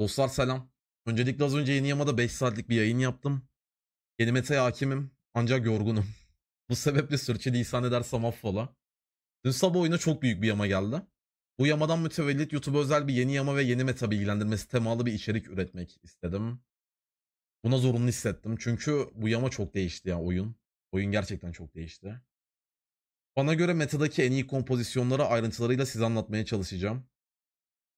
Dostlar selam. Öncelikle az önce yeni yamada 5 saatlik bir yayın yaptım. Yeni Kelimete hakimim ancak yorgunum. Bu sebeple sürçülisan edersem affola. Dün sabah oyuna çok büyük bir yama geldi. Bu yamadan mütevellit YouTube özel bir yeni yama ve yeni meta bilgilendirmesi temalı bir içerik üretmek istedim. Buna zorunlu hissettim. Çünkü bu yama çok değişti ya oyun. Oyun gerçekten çok değişti. Bana göre metadaki en iyi kompozisyonları ayrıntılarıyla size anlatmaya çalışacağım.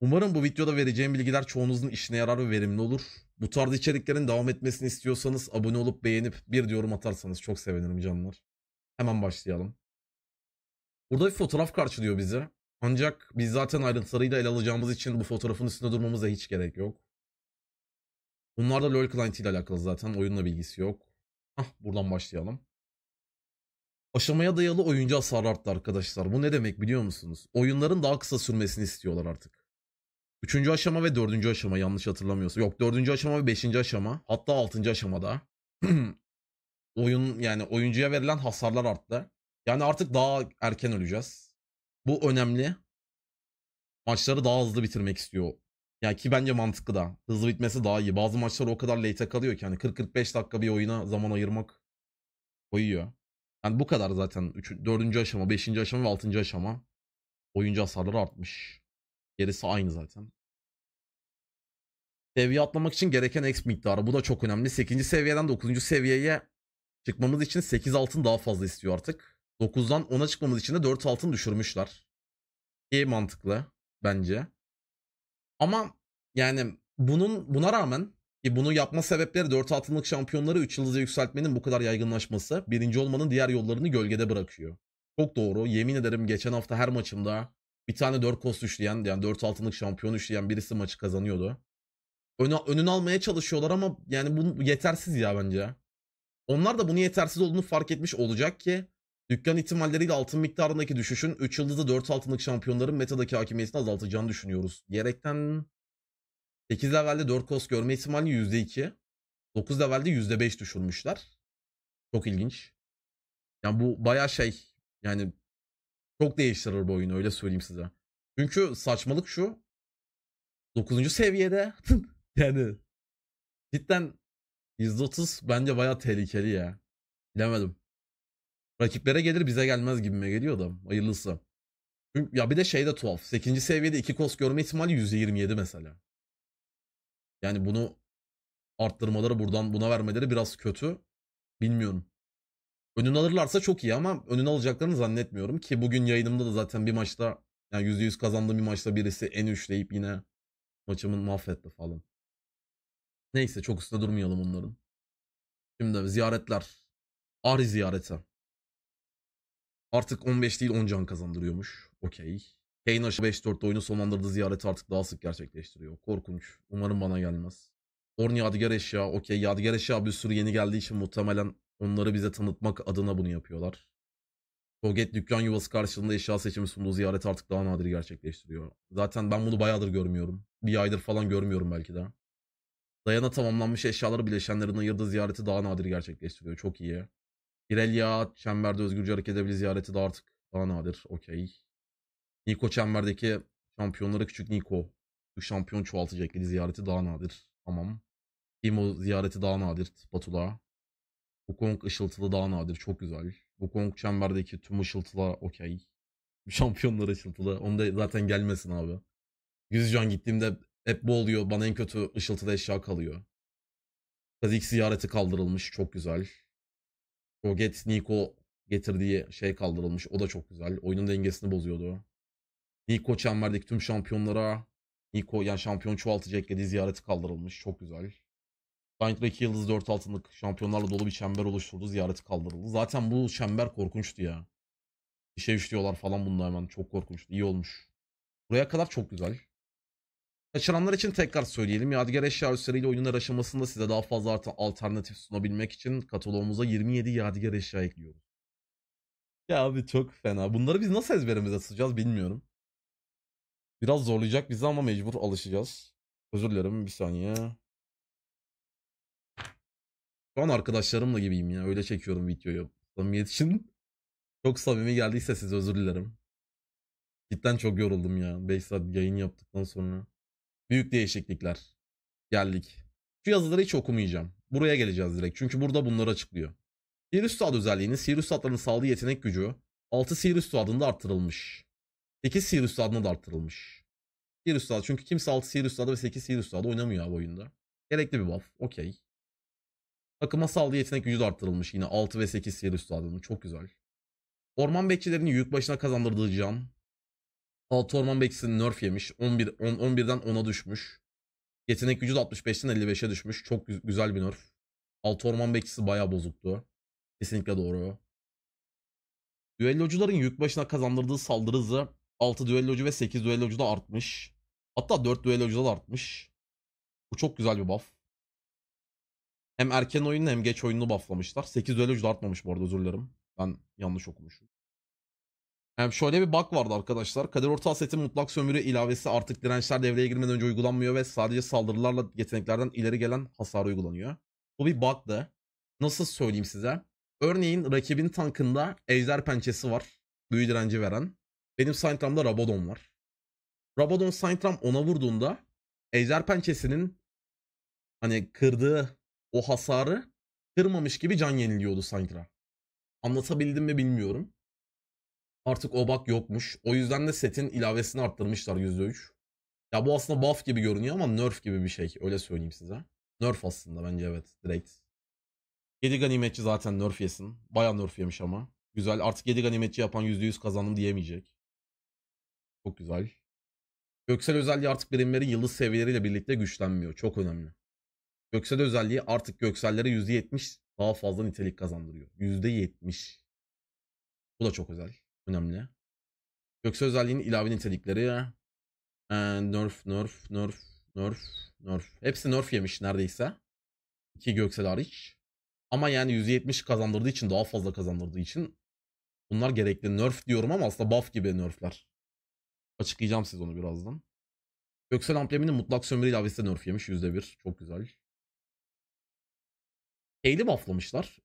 Umarım bu videoda vereceğim bilgiler çoğunuzun işine yarar ve verimli olur. Bu tarz içeriklerin devam etmesini istiyorsanız abone olup beğenip bir yorum atarsanız çok sevinirim canlar. Hemen başlayalım. Burada bir fotoğraf karşılıyor bizi. Ancak biz zaten ayrıntılarıyla ele alacağımız için bu fotoğrafın üstünde durmamıza hiç gerek yok. Bunlar da LoL Client ile alakalı zaten. Oyunla bilgisi yok. Hah buradan başlayalım. Aşamaya dayalı oyuncu hasarı arttı arkadaşlar. Bu ne demek biliyor musunuz? Oyunların daha kısa sürmesini istiyorlar artık. Üçüncü aşama ve dördüncü aşama yanlış hatırlamıyorsam. Yok dördüncü aşama ve beşinci aşama. Hatta altıncı aşamada. oyun yani oyuncuya verilen hasarlar arttı. Yani artık daha erken öleceğiz. Bu önemli. Maçları daha hızlı bitirmek istiyor. Yani ki bence mantıklı da. Hızlı bitmesi daha iyi. Bazı maçlar o kadar late kalıyor ki hani 40-45 dakika bir oyuna zaman ayırmak koyuyor. Yani bu kadar zaten. 3, dördüncü aşama, beşinci aşama ve altıncı aşama oyuncu hasarları artmış. Gerisi aynı zaten. Seviye atlamak için gereken exp miktarı. Bu da çok önemli. 8. seviyeden 9. seviyeye çıkmamız için 8 altın daha fazla istiyor artık. 9'dan 10'a çıkmamız için de 4 altın düşürmüşler. İyi mantıklı bence. Ama yani bunun buna rağmen ki bunu yapma sebepleri 4 altınlık şampiyonları 3 yıldıza yükseltmenin bu kadar yaygınlaşması birinci olmanın diğer yollarını gölgede bırakıyor. Çok doğru. Yemin ederim geçen hafta her maçımda bir tane 4 kost üçleyen yani 4 altınlık şampiyon üçleyen birisi maçı kazanıyordu. Öne, önünü almaya çalışıyorlar ama yani bu yetersiz ya bence. Onlar da bunun yetersiz olduğunu fark etmiş olacak ki dükkan ihtimalleriyle altın miktarındaki düşüşün 3 yıldızlı 4 altınlık şampiyonların metadaki hakimiyetini azaltacağını düşünüyoruz. Gerekten 8 levelde 4 kost görme ihtimali %2. 9 levelde %5 düşürmüşler. Çok ilginç. Yani bu baya şey yani çok değiştirir bu oyunu öyle söyleyeyim size. Çünkü saçmalık şu. 9. seviyede yani cidden %30 bence baya tehlikeli ya. Bilemedim. Rakiplere gelir bize gelmez gibime geliyor da hayırlısı. Çünkü, ya bir de şey de tuhaf. 8. seviyede 2 kos görme ihtimali 127 mesela. Yani bunu arttırmaları buradan buna vermeleri biraz kötü. Bilmiyorum. Önünü alırlarsa çok iyi ama önünü alacaklarını zannetmiyorum ki bugün yayınımda da zaten bir maçta yani %100 kazandığım bir maçta birisi en üçleyip yine maçımın mahvetti falan. Neyse çok üstüne durmayalım onların. Şimdi ziyaretler. Ahri ziyareti. Artık 15 değil 10 can kazandırıyormuş. Okey. Kane aşı 5-4'te oyunu sonlandırdığı ziyareti artık daha sık gerçekleştiriyor. Korkunç. Umarım bana gelmez. Orn Yadigar Eşya. Okey Yadigar Eşya bir sürü yeni geldiği için muhtemelen Onları bize tanıtmak adına bunu yapıyorlar. Koget dükkan yuvası karşılığında eşya seçimi sunduğu ziyaret artık daha nadir gerçekleştiriyor. Zaten ben bunu bayağıdır görmüyorum. Bir aydır falan görmüyorum belki de. Dayana tamamlanmış eşyaları bileşenlerin ayırdığı ziyareti daha nadir gerçekleştiriyor. Çok iyi. Irelia, çemberde özgürce hareket edebilir ziyareti de artık daha nadir. Okey. Niko çemberdeki şampiyonlara küçük Niko. Bu şampiyon çoğaltıcı ziyareti daha nadir. Tamam. Timo ziyareti daha nadir. Batula. Wukong ışıltılı daha nadir. Çok güzel. Wukong çemberdeki tüm ışıltılar okey. Şampiyonlar ışıltılı. Onda zaten gelmesin abi. Yüzcan gittiğimde hep bu oluyor. Bana en kötü ışıltılı eşya kalıyor. Kazik ziyareti kaldırılmış. Çok güzel. Roget Niko getirdiği şey kaldırılmış. O da çok güzel. Oyunun dengesini bozuyordu. Niko çemberdeki tüm şampiyonlara Niko yani şampiyon çoğaltıcı eklediği ziyareti kaldırılmış. Çok güzel. Rank'daki Yıldız 4 altınlık şampiyonlarla dolu bir çember oluşturdu. Ziyareti kaldırıldı. Zaten bu çember korkunçtu ya. Bir şey falan bunlar hemen. Çok korkunçtu. İyi olmuş. Buraya kadar çok güzel. Kaçıranlar için tekrar söyleyelim. Yadigar eşya üstleriyle oyunlar aşamasında size daha fazla alternatif sunabilmek için kataloğumuza 27 Yadigar eşya ekliyoruz. Ya abi çok fena. Bunları biz nasıl ezberimize sıcağız bilmiyorum. Biraz zorlayacak bizi ama mecbur alışacağız. Özür dilerim bir saniye. Şu an arkadaşlarımla gibiyim ya. Öyle çekiyorum videoyu. Samimiyet için çok samimi geldiyse size özür dilerim. Cidden çok yoruldum ya. 5 saat yayın yaptıktan sonra. Büyük değişiklikler. Geldik. Şu yazıları hiç okumayacağım. Buraya geleceğiz direkt. Çünkü burada bunları açıklıyor. Sirius Suat özelliğini Sirius Suatların sağlığı yetenek gücü 6 Sirius Suat'ında arttırılmış. 8 Sirius Suat'ında da arttırılmış. Sirius Suat çünkü kimse 6 Sirius Suat'da ve 8 Sirius Suat'da oynamıyor abi oyunda. Gerekli bir buff. Okey. Takıma sağlığı yetenek 100 arttırılmış yine 6 ve 8 siyah üstü adamı çok güzel. Orman bekçilerinin yük başına kazandırdığı cam 6 orman bekçisinin nerf yemiş 11, 10, 11'den 10'a düşmüş. Yetenek gücü de 65'ten 55'e düşmüş çok güzel bir nerf. 6 orman bekçisi bayağı bozuktu. Kesinlikle doğru. Düellocuların yük başına kazandırdığı saldırı hızı 6 düellocu ve 8 düellocu da artmış. Hatta 4 düellocu da artmış. Bu çok güzel bir buff. Hem erken oyununu hem geç oyununu bufflamışlar. 8 duel de artmamış bu arada özür dilerim. Ben yanlış okumuşum. Hem şöyle bir bug vardı arkadaşlar. Kader Orta setin mutlak sömürü ilavesi artık dirençler devreye girmeden önce uygulanmıyor ve sadece saldırılarla yeteneklerden ileri gelen hasar uygulanıyor. Bu bir bug'dı. Nasıl söyleyeyim size? Örneğin rakibin tankında ejder pençesi var. Büyü direnci veren. Benim Saintram'da Rabadon var. Rabadon Saintram ona vurduğunda ejder pençesinin hani kırdığı o hasarı kırmamış gibi can yeniliyordu Sankra. Anlatabildim mi bilmiyorum. Artık o bak yokmuş. O yüzden de setin ilavesini arttırmışlar %3. Ya bu aslında buff gibi görünüyor ama nerf gibi bir şey. Öyle söyleyeyim size. Nerf aslında bence evet direkt. 7 ganimetçi zaten nerf yesin. Baya nerf yemiş ama. Güzel. Artık 7 ganimetçi yapan %100 kazandım diyemeyecek. Çok güzel. Göksel özelliği artık birimlerin yıldız seviyeleriyle birlikte güçlenmiyor. Çok önemli. Göksel özelliği artık göksellere %70 daha fazla nitelik kazandırıyor. %70. Bu da çok özel. Önemli. Göksel özelliğinin ilave nitelikleri. Ee, nerf, nerf, nerf, nerf, nerf. Hepsi nerf yemiş neredeyse. İki göksel hariç. Ama yani %70 kazandırdığı için daha fazla kazandırdığı için bunlar gerekli. Nerf diyorum ama aslında buff gibi nerfler. Açıklayacağım siz onu birazdan. Göksel ambleminin mutlak sömürü ilavesi de nerf yemiş %1. Çok güzel. Kale'i bufflamışlar.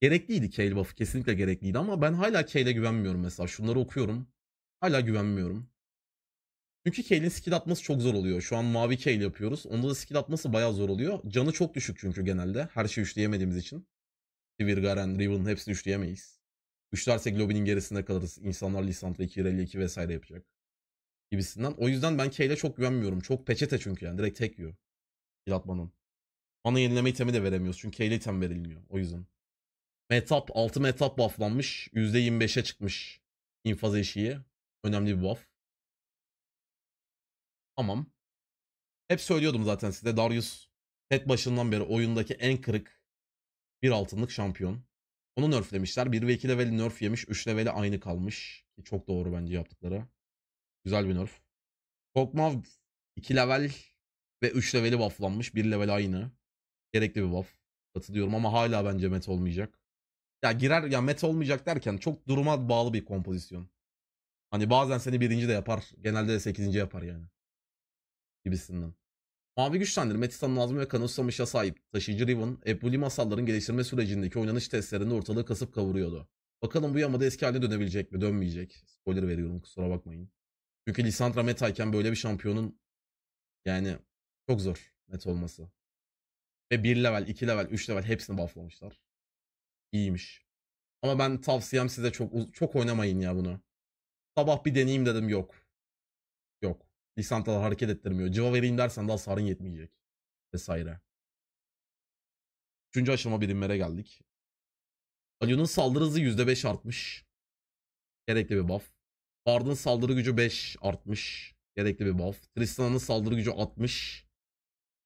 Gerekliydi Kale buff'ı. Kesinlikle gerekliydi ama ben hala Kale'e güvenmiyorum mesela. Şunları okuyorum. Hala güvenmiyorum. Çünkü Kale'in skill atması çok zor oluyor. Şu an mavi Kale yapıyoruz. Onda da skill atması bayağı zor oluyor. Canı çok düşük çünkü genelde. Her şeyi üçleyemediğimiz için. Sivir, Garen, Riven hepsini üçleyemeyiz. Üçlersek lobinin gerisinde kalırız. İnsanlar Lisandra 2, Rally 2 vesaire yapacak. Gibisinden. O yüzden ben Kale'e çok güvenmiyorum. Çok peçete çünkü yani. Direkt tek yiyor. Skill atmanın. Ana yenileme itemi de veremiyoruz. Çünkü eyle item verilmiyor. O yüzden. Metap. 6 metap bufflanmış. %25'e çıkmış. infaz eşiği. Önemli bir buff. Tamam. Hep söylüyordum zaten size. Darius tek başından beri oyundaki en kırık bir altınlık şampiyon. Onu nerflemişler. 1 ve 2 level nerf yemiş. 3 level'i aynı kalmış. Çok doğru bence yaptıkları. Güzel bir nerf. Korkmav 2 level ve 3 leveli bufflanmış. 1 level aynı. Gerekli bir buff. Katılıyorum ama hala bence met olmayacak. Ya girer ya met olmayacak derken çok duruma bağlı bir kompozisyon. Hani bazen seni birinci de yapar. Genelde de sekizinci yapar yani. Gibisinden. Mavi güçlendirme Metistan Nazmi ve Kanusamışa sahip taşıyıcı Riven, Ebuli masalların geliştirme sürecindeki oynanış testlerinde ortalığı kasıp kavuruyordu. Bakalım bu yamada eski haline dönebilecek mi? Dönmeyecek. Spoiler veriyorum kusura bakmayın. Çünkü Lisandra metayken böyle bir şampiyonun yani çok zor net olması. Ve 1 level, 2 level, 3 level hepsini bufflamışlar. İyiymiş. Ama ben tavsiyem size çok çok oynamayın ya bunu. Sabah bir deneyeyim dedim yok. Yok. Lisantalar hareket ettirmiyor. Civa vereyim dersen daha hasarın yetmeyecek. Vesaire. Üçüncü aşama birimlere geldik. Alion'un saldırı hızı %5 artmış. Gerekli bir buff. Bard'ın saldırı gücü 5 artmış. Gerekli bir buff. Tristana'nın saldırı gücü 60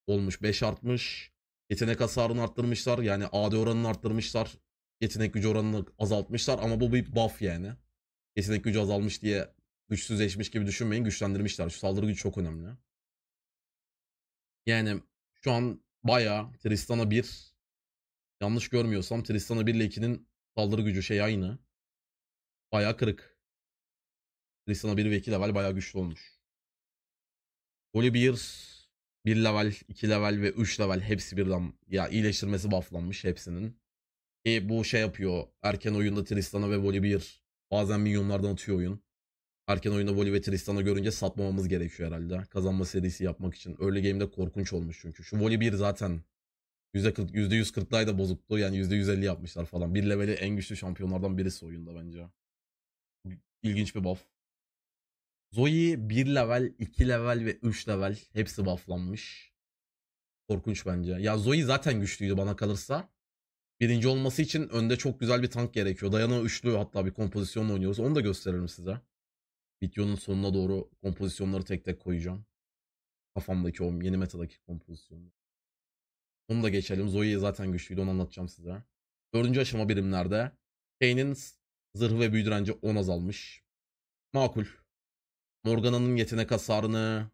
olmuş. 5 artmış. Yetenek hasarını arttırmışlar. Yani AD oranını arttırmışlar. Yetenek gücü oranını azaltmışlar ama bu bir buff yani. Yetenek gücü azalmış diye güçsüzleşmiş gibi düşünmeyin. Güçlendirmişler. Şu saldırı gücü çok önemli. Yani şu an baya Tristan'a 1 yanlış görmüyorsam Tristan'a 1 ile 2'nin saldırı gücü şey aynı. Baya kırık. Tristan'a 1 ve 2 level baya güçlü olmuş. Volibear 1 level, 2 level ve 3 level hepsi birden ya iyileştirmesi bufflanmış hepsinin. E bu şey yapıyor. Erken oyunda Tristan'a ve Volibear bazen milyonlardan atıyor oyun. Erken oyunda Voli ve Tristan'a görünce satmamamız gerekiyor herhalde. Kazanma serisi yapmak için. Early game'de korkunç olmuş çünkü. Şu Voli 1 zaten %40, %140'daydı bozuktu. Yani %150 yapmışlar falan. Bir leveli en güçlü şampiyonlardan birisi oyunda bence. İlginç bir buff. Zoe 1 level, 2 level ve 3 level hepsi bufflanmış. Korkunç bence. Ya Zoe zaten güçlüydü bana kalırsa. Birinci olması için önde çok güzel bir tank gerekiyor. Dayana üçlü hatta bir kompozisyonla oynuyoruz. Onu da gösteririm size. Videonun sonuna doğru kompozisyonları tek tek koyacağım. Kafamdaki o yeni metadaki kompozisyonları. Onu da geçelim. Zoe zaten güçlüydü onu anlatacağım size. Dördüncü aşama birimlerde Kane'in zırhı ve büyü direnci 10 azalmış. Makul. Morgana'nın yetenek hasarını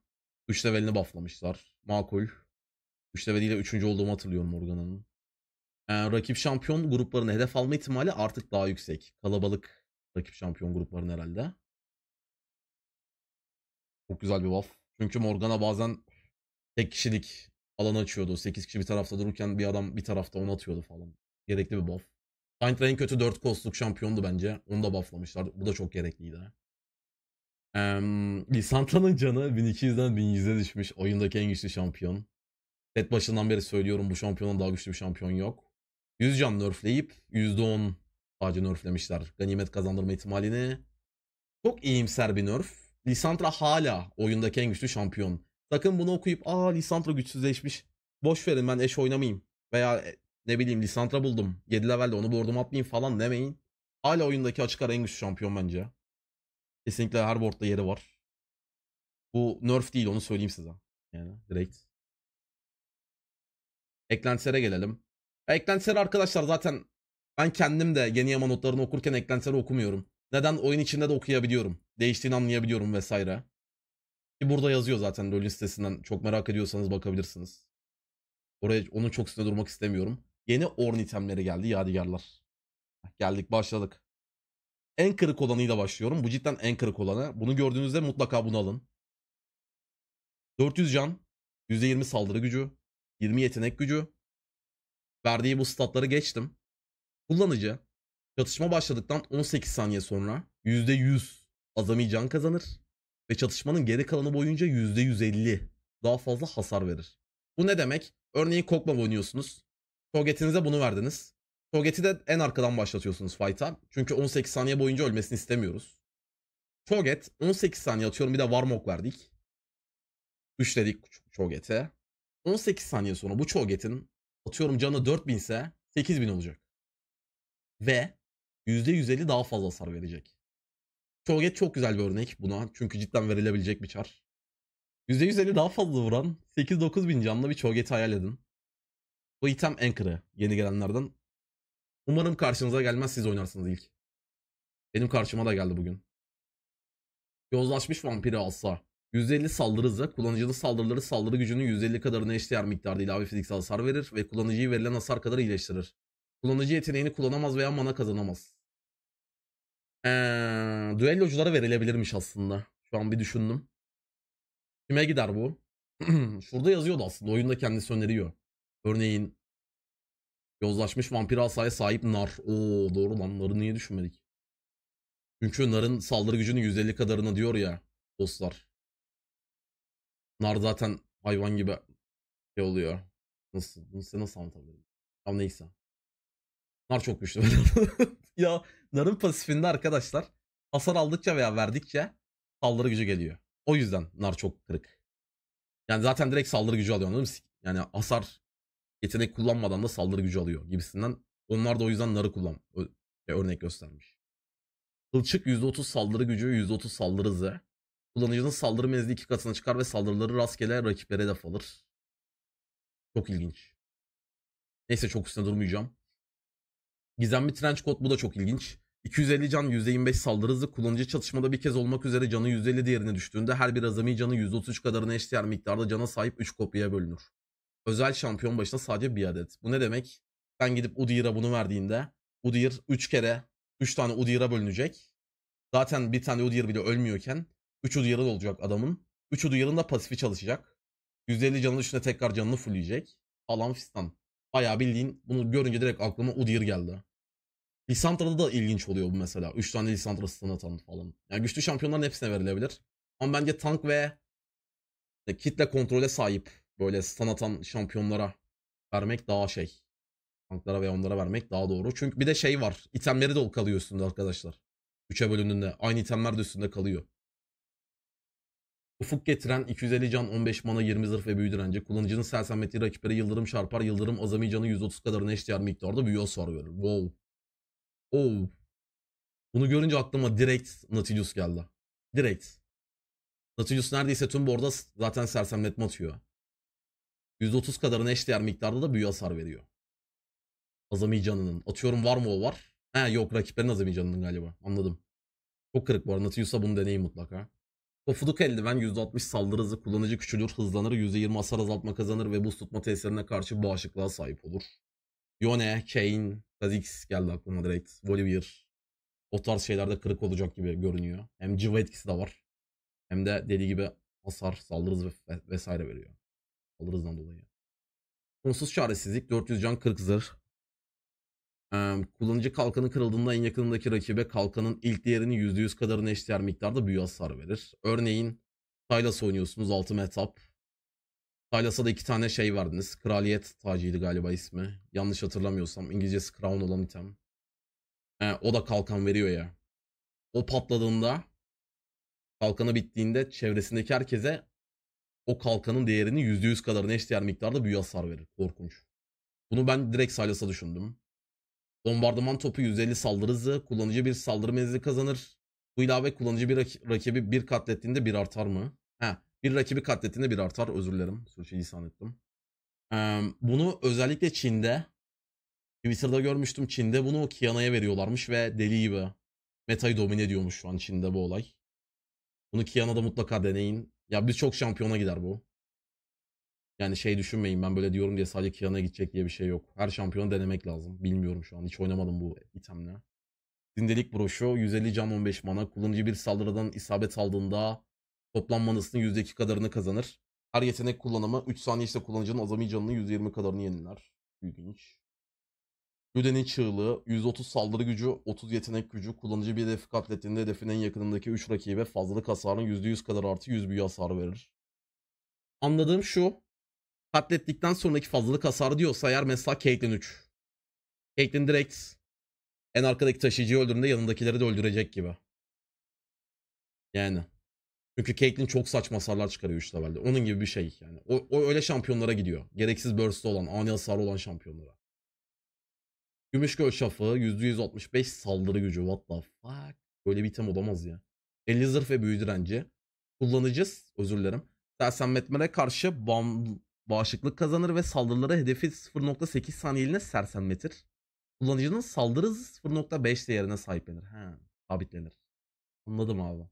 3 levelini bufflamışlar. Makul. 3 leveliyle 3. olduğumu hatırlıyorum Morgana'nın. Yani ee, rakip şampiyon gruplarının hedef alma ihtimali artık daha yüksek. Kalabalık rakip şampiyon grupların herhalde. Çok güzel bir buff. Çünkü Morgana bazen tek kişilik alan açıyordu. 8 kişi bir tarafta dururken bir adam bir tarafta onu atıyordu falan. Gerekli bir buff. en kötü 4 kostluk şampiyondu bence. Onu da bufflamışlar. Bu da çok gerekliydi. Ee, canı 1200'den 1100'e düşmüş. Oyundaki en güçlü şampiyon. Set başından beri söylüyorum bu şampiyonun daha güçlü bir şampiyon yok. 100 can nerfleyip %10 sadece nerflemişler. Ganimet kazandırma ihtimalini. Çok iyimser bir nerf. Lisantra hala oyundaki en güçlü şampiyon. Sakın bunu okuyup aa Lisantra güçsüzleşmiş. Boş verin ben eş oynamayayım. Veya e, ne bileyim Lisantra buldum. 7 levelde onu boardum atmayayım falan demeyin. Hala oyundaki açık ara en güçlü şampiyon bence. Kesinlikle her boardda yeri var. Bu nerf değil onu söyleyeyim size. Yani direkt. Eklentilere gelelim. Ya, eklentileri arkadaşlar zaten ben kendim de yeni yama notlarını okurken eklentileri okumuyorum. Neden? Oyun içinde de okuyabiliyorum. Değiştiğini anlayabiliyorum vesaire. Ki burada yazıyor zaten LoL'ün sitesinden. Çok merak ediyorsanız bakabilirsiniz. Oraya onun çok üstüne durmak istemiyorum. Yeni orn itemleri geldi yadigarlar. Geldik başladık. En kırık olanıyla başlıyorum. Bu cidden en kırık olanı. Bunu gördüğünüzde mutlaka bunu alın. 400 can, %20 saldırı gücü, 20 yetenek gücü. Verdiği bu statları geçtim. Kullanıcı çatışma başladıktan 18 saniye sonra %100 azami can kazanır ve çatışmanın geri kalanı boyunca %150 daha fazla hasar verir. Bu ne demek? Örneğin Kokma oynuyorsunuz. togetinize bunu verdiniz. Toget'i de en arkadan başlatıyorsunuz fight'a. Çünkü 18 saniye boyunca ölmesini istemiyoruz. Toget 18 saniye atıyorum bir de Warmog verdik. Üçledik Toget'e. 18 saniye sonra bu Toget'in atıyorum canı 4000 ise 8000 olacak. Ve %150 daha fazla hasar verecek. Toget çok güzel bir örnek buna. Çünkü cidden verilebilecek bir çar. %150 daha fazla vuran 8-9 bin canlı bir Cho'Gath'i hayal edin. Bu item Anchor'ı yeni gelenlerden Umarım karşınıza gelmez siz oynarsınız ilk. Benim karşıma da geldi bugün. Yozlaşmış vampiri alsa. 150 saldırı hızı, kullanıcılı saldırıları saldırı gücünün %50 kadarına eşdeğer miktarda ilave fiziksel hasar verir ve kullanıcıyı verilen hasar kadar iyileştirir. Kullanıcı yeteneğini kullanamaz veya mana kazanamaz. Ee, düelloculara verilebilirmiş aslında. Şu an bir düşündüm. Kime gider bu? Şurada yazıyordu aslında. Oyunda kendisi öneriyor. Örneğin Yozlaşmış vampir asaya sahip nar. Oo doğru lan narı niye düşünmedik? Çünkü narın saldırı gücünü 150 kadarına diyor ya dostlar. Nar zaten hayvan gibi şey oluyor. Nasıl, nasıl, nasıl anlatabilirim? Ama neyse. Nar çok güçlü. ya narın pasifinde arkadaşlar hasar aldıkça veya verdikçe saldırı gücü geliyor. O yüzden nar çok kırık. Yani zaten direkt saldırı gücü alıyor anladın mı? Yani hasar yetenek kullanmadan da saldırı gücü alıyor gibisinden. Onlar da o yüzden narı kullan e, örnek göstermiş. Kılçık %30 saldırı gücü, %30 saldırı hızı. Kullanıcının saldırı menzili iki katına çıkar ve saldırıları rastgele rakiplere hedef alır. Çok ilginç. Neyse çok üstüne durmayacağım. Gizemli trench kod bu da çok ilginç. 250 can %25 saldırı hızı kullanıcı çatışmada bir kez olmak üzere canı %50 değerine düştüğünde her bir azami canı %33 kadarına eşdeğer miktarda cana sahip 3 kopyaya bölünür özel şampiyon başına sadece bir adet. Bu ne demek? Sen gidip Udyir'a bunu verdiğinde Udyr 3 kere 3 tane Udyr'a bölünecek. Zaten bir tane Udyr bile ölmüyorken 3 Udyr'ı olacak adamın. 3 Udyr'ın da pasifi çalışacak. 150 canının üstüne tekrar canını fullleyecek. Falan fistan. Bayağı bildiğin bunu görünce direkt aklıma Udyr geldi. Lisantra'da da ilginç oluyor bu mesela. 3 tane Lisantra stun atan falan. Yani güçlü şampiyonların hepsine verilebilir. Ama bence tank ve kitle kontrole sahip böyle stun atan şampiyonlara vermek daha şey. Tanklara veya onlara vermek daha doğru. Çünkü bir de şey var. İtemleri de kalıyor üstünde arkadaşlar. 3'e bölündüğünde. Aynı itemler de üstünde kalıyor. Ufuk getiren 250 can 15 mana 20 zırh ve büyü direnci. Kullanıcının sersemeti rakiplere yıldırım çarpar. Yıldırım azami canı 130 kadarına eşdeğer miktarda büyü hasar verir. Wow. Oh. Bunu görünce aklıma direkt Nautilus geldi. Direkt. Nautilus neredeyse tüm borda zaten sersemletme atıyor. %30 kadarına eşdeğer miktarda da büyü hasar veriyor. Azami canının. Atıyorum var mı o var? He yok rakiplerin azami canının galiba. Anladım. Çok kırık bu arada. Natius'a bunu deneyin mutlaka. Tofuduk eldiven %60 saldırı hızı, kullanıcı küçülür, hızlanır, %20 hasar azaltma kazanır ve buz tutma tesirine karşı bağışıklığa sahip olur. Yone, Kane, Kha'Zix geldi aklıma direkt. Volibear. O tarz şeylerde kırık olacak gibi görünüyor. Hem civa etkisi de var. Hem de deli gibi hasar, saldırı hızı vesaire veriyor alır dolayı. Sonsuz çaresizlik 400 can 40 zırh. Ee, kullanıcı kalkanı kırıldığında en yakınındaki rakibe kalkanın ilk değerinin %100 kadarını eşdeğer miktarda büyü hasarı verir. Örneğin Sylas oynuyorsunuz 6 metap. Sylas'a da iki tane şey verdiniz. Kraliyet tacıydı galiba ismi. Yanlış hatırlamıyorsam İngilizcesi crown olan item. Ee, o da kalkan veriyor ya. O patladığında kalkanı bittiğinde çevresindeki herkese o kalkanın değerini %100 kadarına eşdeğer miktarda büyü hasar verir. Korkunç. Bunu ben direkt Silas'a düşündüm. Bombardıman topu 150 saldırı hızı, kullanıcı bir saldırı menzili kazanır. Bu ilave kullanıcı bir rak rakibi bir katlettiğinde bir artar mı? He, bir rakibi katlettiğinde bir artar. Özür dilerim. Sözü lisan ettim. Ee, bunu özellikle Çin'de Twitter'da görmüştüm. Çin'de bunu Kiana'ya veriyorlarmış ve deli gibi metayı domine ediyormuş şu an Çin'de bu olay. Bunu Kiana'da mutlaka deneyin. Ya biz çok şampiyona gider bu. Yani şey düşünmeyin ben böyle diyorum diye sadece Kian'a gidecek diye bir şey yok. Her şampiyonu denemek lazım. Bilmiyorum şu an hiç oynamadım bu itemle. Dindelik broşu 150 can 15 mana. Kullanıcı bir saldırıdan isabet aldığında toplam manasının %2 kadarını kazanır. Her yetenek kullanımı 3 saniye işte kullanıcının azami canının 120 kadarını yeniler. İlginç. Ödenin çığlığı, 130 saldırı gücü, 30 yetenek gücü, kullanıcı bir hedef katlettiğinde hedefin en yakınındaki 3 rakibe fazlalık hasarın %100 kadar artı 100 büyü hasarı verir. Anladığım şu, katlettikten sonraki fazlalık hasarı diyorsa eğer mesela Caitlyn 3. Caitlyn direkt en arkadaki taşıyıcıyı öldürdüğünde yanındakileri de öldürecek gibi. Yani. Çünkü Caitlyn çok saçma hasarlar çıkarıyor 3 levelde. Onun gibi bir şey yani. O, o öyle şampiyonlara gidiyor. Gereksiz burst olan, ani hasarı olan şampiyonlara. Gümüşgöl Şafağı %165 saldırı gücü. What the fuck? Böyle bir item olamaz ya. 50 zırh ve büyü direnci. Kullanacağız. Özür dilerim. Sersemletmene karşı bam, bağışıklık kazanır ve saldırılara hedefi 0.8 saniyeliğine sersemletir. Kullanıcının saldırı 0.5 değerine sahiplenir. He, sabitlenir. Anladım abi.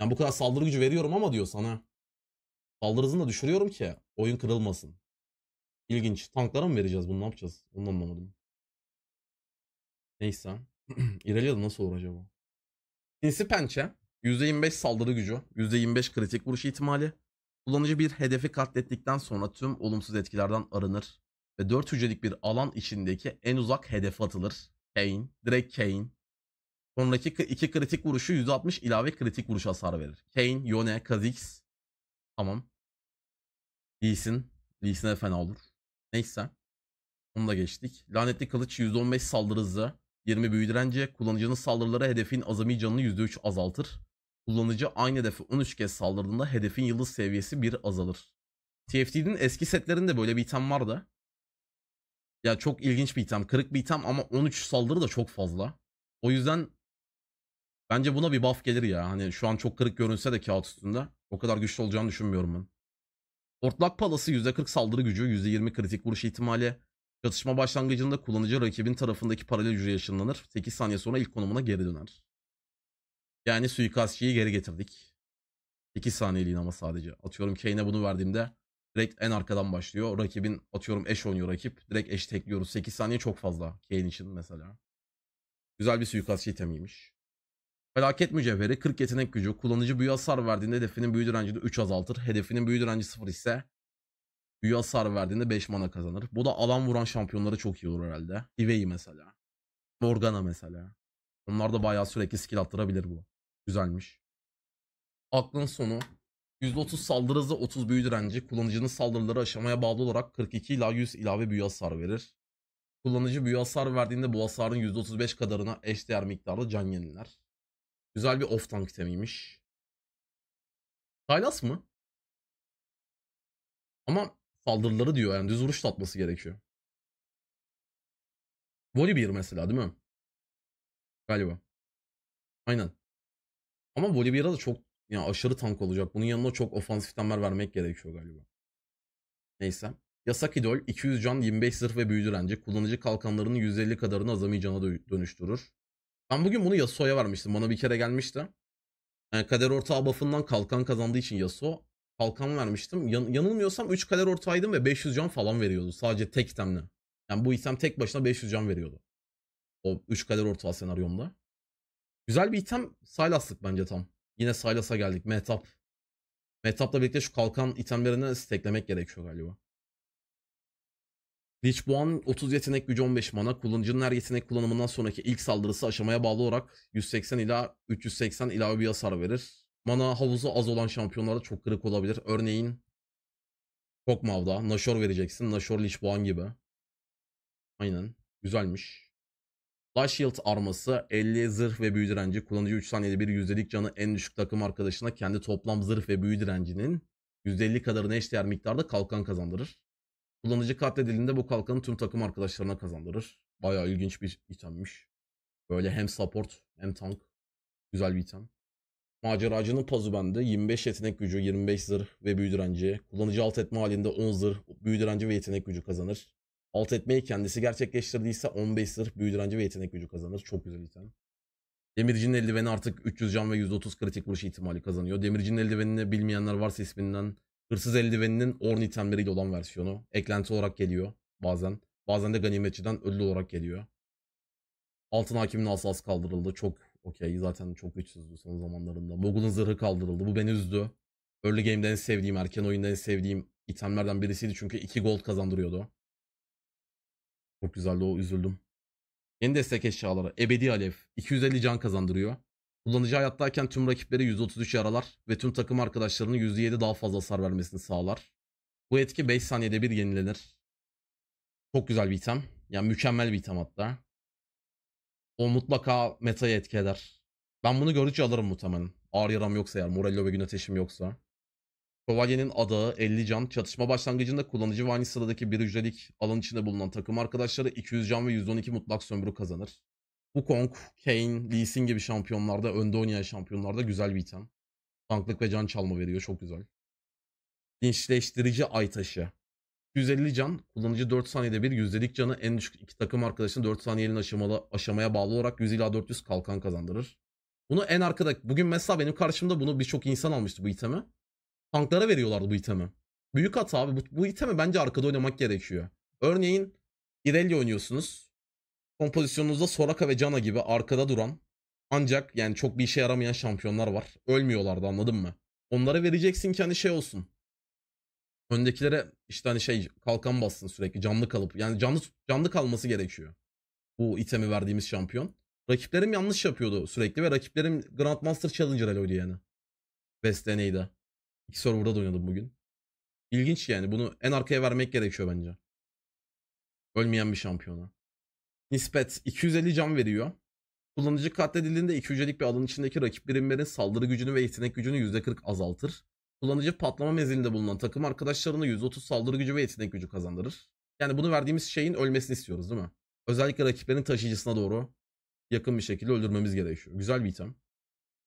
Yani bu kadar saldırı gücü veriyorum ama diyor sana. Saldırı hızını da düşürüyorum ki oyun kırılmasın. İlginç. Tanklara mı vereceğiz bunu ne yapacağız? Onu anlamadım. Neyse. İrelia nasıl olur acaba? Sinsi pençe. %25 saldırı gücü. %25 kritik vuruş ihtimali. Kullanıcı bir hedefi katlettikten sonra tüm olumsuz etkilerden arınır. Ve 4 hücrelik bir alan içindeki en uzak hedefe atılır. Kane. Direkt Kane. Sonraki iki kritik vuruşu 160 ilave kritik vuruş hasar verir. Kane, Yone, Kazix. Tamam. Lee Sin. de fena olur. Neyse. Onu da geçtik. Lanetli kılıç %15 saldırı hızı. 20 büyü direnci. Kullanıcının saldırıları hedefin azami canını %3 azaltır. Kullanıcı aynı hedefi 13 kez saldırdığında hedefin yıldız seviyesi 1 azalır. TFT'nin eski setlerinde böyle bir item vardı. Ya çok ilginç bir item. Kırık bir item ama 13 saldırı da çok fazla. O yüzden bence buna bir buff gelir ya. Hani şu an çok kırık görünse de kağıt üstünde. O kadar güçlü olacağını düşünmüyorum ben. Ortlak palası %40 saldırı gücü, %20 kritik vuruş ihtimali, Çatışma başlangıcında kullanıcı rakibin tarafındaki paralel hücre yaşınlanır. 8 saniye sonra ilk konumuna geri döner. Yani suikastçıyı geri getirdik. 2 saniyeliğin ama sadece. Atıyorum Kane'e bunu verdiğimde direkt en arkadan başlıyor. Rakibin atıyorum eş oynuyor rakip. Direkt eş tekliyoruz. 8 saniye çok fazla Kane için mesela. Güzel bir suikastçı itemiymiş. Felaket mücevheri 40 yetenek gücü. Kullanıcı büyü hasar verdiğinde hedefinin büyü direncini 3 azaltır. Hedefinin büyü direnci 0 ise büyü hasar verdiğinde 5 mana kazanır. Bu da alan vuran şampiyonlara çok iyi olur herhalde. Ivey mesela. Morgana mesela. Onlar da bayağı sürekli skill attırabilir bu. Güzelmiş. Aklın sonu. %30 saldırı hızı 30 büyü direnci. Kullanıcının saldırıları aşamaya bağlı olarak 42 ila 100 ilave büyü hasar verir. Kullanıcı büyü hasar verdiğinde bu hasarın %35 kadarına eşdeğer miktarda can yeniler. Güzel bir off tank temiymiş. Silas mı? Ama saldırıları diyor yani düz vuruş atması gerekiyor. Volibear mesela değil mi? Galiba. Aynen. Ama Volibear'a da çok yani aşırı tank olacak. Bunun yanına çok ofansif itemler vermek gerekiyor galiba. Neyse. Yasak idol 200 can 25 zırh ve büyü direnci kullanıcı kalkanlarının 150 kadarını azamayacağına dönüştürür. Ben bugün bunu Yasuo'ya vermiştim. Bana bir kere gelmişti. Yani ee, kader orta buff'ından kalkan kazandığı için Yasuo kalkan vermiştim. Yan, yanılmıyorsam 3 kader ortaydım ve 500 can falan veriyordu. Sadece tek itemle. Yani bu item tek başına 500 can veriyordu. O 3 kader ortağı senaryomda. Güzel bir item Sylas'lık bence tam. Yine Sylas'a geldik. Metap. Metap'la birlikte şu kalkan itemlerini steklemek gerekiyor galiba. Reach Boğan 30 yetenek gücü 15 mana. Kullanıcının her yetenek kullanımından sonraki ilk saldırısı aşamaya bağlı olarak 180 ila 380 ilave bir hasar verir. Mana havuzu az olan şampiyonlarda çok kırık olabilir. Örneğin Kokmav'da Nashor vereceksin. Nashor buan gibi. Aynen. Güzelmiş. Flash Shield arması 50 zırh ve büyü direnci. Kullanıcı 3 saniyede bir yüzdelik canı en düşük takım arkadaşına kendi toplam zırh ve büyü direncinin %50 kadarına eşdeğer miktarda kalkan kazandırır. Kullanıcı katledildiğinde bu kalkanı tüm takım arkadaşlarına kazandırır. Baya ilginç bir itemmiş. Böyle hem support hem tank. Güzel bir item. Maceracının pazu bende. 25 yetenek gücü, 25 zırh ve büyü direnci. Kullanıcı alt etme halinde 10 zırh, büyü direnci ve yetenek gücü kazanır. Alt etmeyi kendisi gerçekleştirdiyse 15 zırh, büyü direnci ve yetenek gücü kazanır. Çok güzel item. Demircinin eldiveni artık 300 can ve 130 kritik vuruş ihtimali kazanıyor. Demircinin eldivenini bilmeyenler varsa isminden hırsız eldiveninin orn itemleriyle olan versiyonu. Eklenti olarak geliyor bazen. Bazen de ganimetçiden ödül olarak geliyor. Altın hakimin asası kaldırıldı. Çok Okey zaten çok güçsüzdü son zamanlarında. Bogul'un zırhı kaldırıldı. Bu beni üzdü. Early game'den en sevdiğim, erken oyunda en sevdiğim itemlerden birisiydi. Çünkü 2 gold kazandırıyordu. Çok güzeldi o üzüldüm. Yeni destek eşyaları. Ebedi Alev. 250 can kazandırıyor. Kullanıcı hayattayken tüm rakipleri 133 yaralar ve tüm takım arkadaşlarının %7 daha fazla hasar vermesini sağlar. Bu etki 5 saniyede bir yenilenir. Çok güzel bir item. Yani mükemmel bir item hatta. O mutlaka meta'yı etki eder. Ben bunu gördükçe alırım muhtemelen. Ağır yaram yoksa eğer Morello ve gün ateşim yoksa. Şövalyenin adı 50 can. Çatışma başlangıcında kullanıcı ve aynı sıradaki bir hücrelik alan içinde bulunan takım arkadaşları 200 can ve 112 mutlak sömürü kazanır. Bu Kong, Kane, Lee Sin gibi şampiyonlarda, önde oynayan şampiyonlarda güzel bir item. Tanklık ve can çalma veriyor. Çok güzel. Dinçleştirici ay taşı. 250 can. Kullanıcı 4 saniyede bir yüzdelik canı en düşük iki takım arkadaşının 4 saniyenin aşamalı, aşamaya bağlı olarak 100 ila 400 kalkan kazandırır. Bunu en arkada bugün mesela benim karşımda bunu birçok insan almıştı bu itemi. Tanklara veriyorlardı bu itemi. Büyük hata abi bu, bu itemi bence arkada oynamak gerekiyor. Örneğin Irelia oynuyorsunuz. Kompozisyonunuzda Soraka ve Cana gibi arkada duran ancak yani çok bir işe yaramayan şampiyonlar var. Ölmüyorlardı anladın mı? Onlara vereceksin ki hani şey olsun öndekilere işte hani şey kalkan bassın sürekli canlı kalıp yani canlı canlı kalması gerekiyor. Bu itemi verdiğimiz şampiyon. Rakiplerim yanlış yapıyordu sürekli ve rakiplerim Grandmaster Challenger eloydu yani. Best NA'da. İki serverda da oynadım bugün. İlginç yani bunu en arkaya vermek gerekiyor bence. Ölmeyen bir şampiyona. Nispet 250 can veriyor. Kullanıcı katledildiğinde 2 hücrelik bir alanın içindeki rakip birimlerin saldırı gücünü ve yetenek gücünü %40 azaltır. Kullanıcı patlama menzilinde bulunan takım arkadaşlarına 130 saldırı gücü ve yetenek gücü kazandırır. Yani bunu verdiğimiz şeyin ölmesini istiyoruz değil mi? Özellikle rakiplerin taşıyıcısına doğru yakın bir şekilde öldürmemiz gerekiyor. Güzel bir item.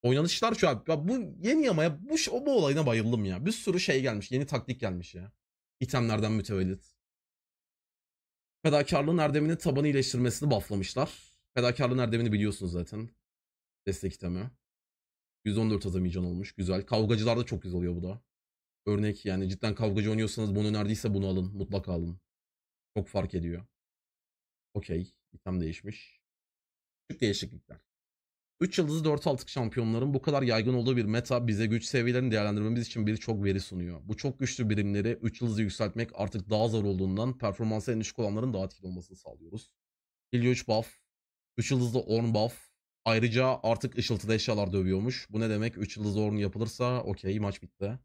Oynanışlar şu abi. Ya bu yeni ama ya bu, o bu olayına bayıldım ya. Bir sürü şey gelmiş. Yeni taktik gelmiş ya. İtemlerden mütevellit. Fedakarlığın erdemini tabanı iyileştirmesini bufflamışlar. Fedakarlığın erdemini biliyorsunuz zaten. Destek itemi. 114 Azerbaycan olmuş. Güzel. Kavgacılarda çok güzel oluyor bu da. Örnek yani cidden kavgacı oynuyorsanız bunu önerdiyse bunu alın. Mutlaka alın. Çok fark ediyor. Okey. İtem değişmiş. Küçük değişiklikler. 3 yıldızlı 4 altık şampiyonların bu kadar yaygın olduğu bir meta bize güç seviyelerini değerlendirmemiz için çok veri sunuyor. Bu çok güçlü birimleri 3 yıldızı yükseltmek artık daha zor olduğundan performansı en düşük olanların daha etkili olmasını sağlıyoruz. Helio 3 buff, 3 yıldızlı Orn buff, Ayrıca artık ışıltıda eşyalar dövüyormuş. Bu ne demek? 3 yıldız zorun yapılırsa okey maç bitti.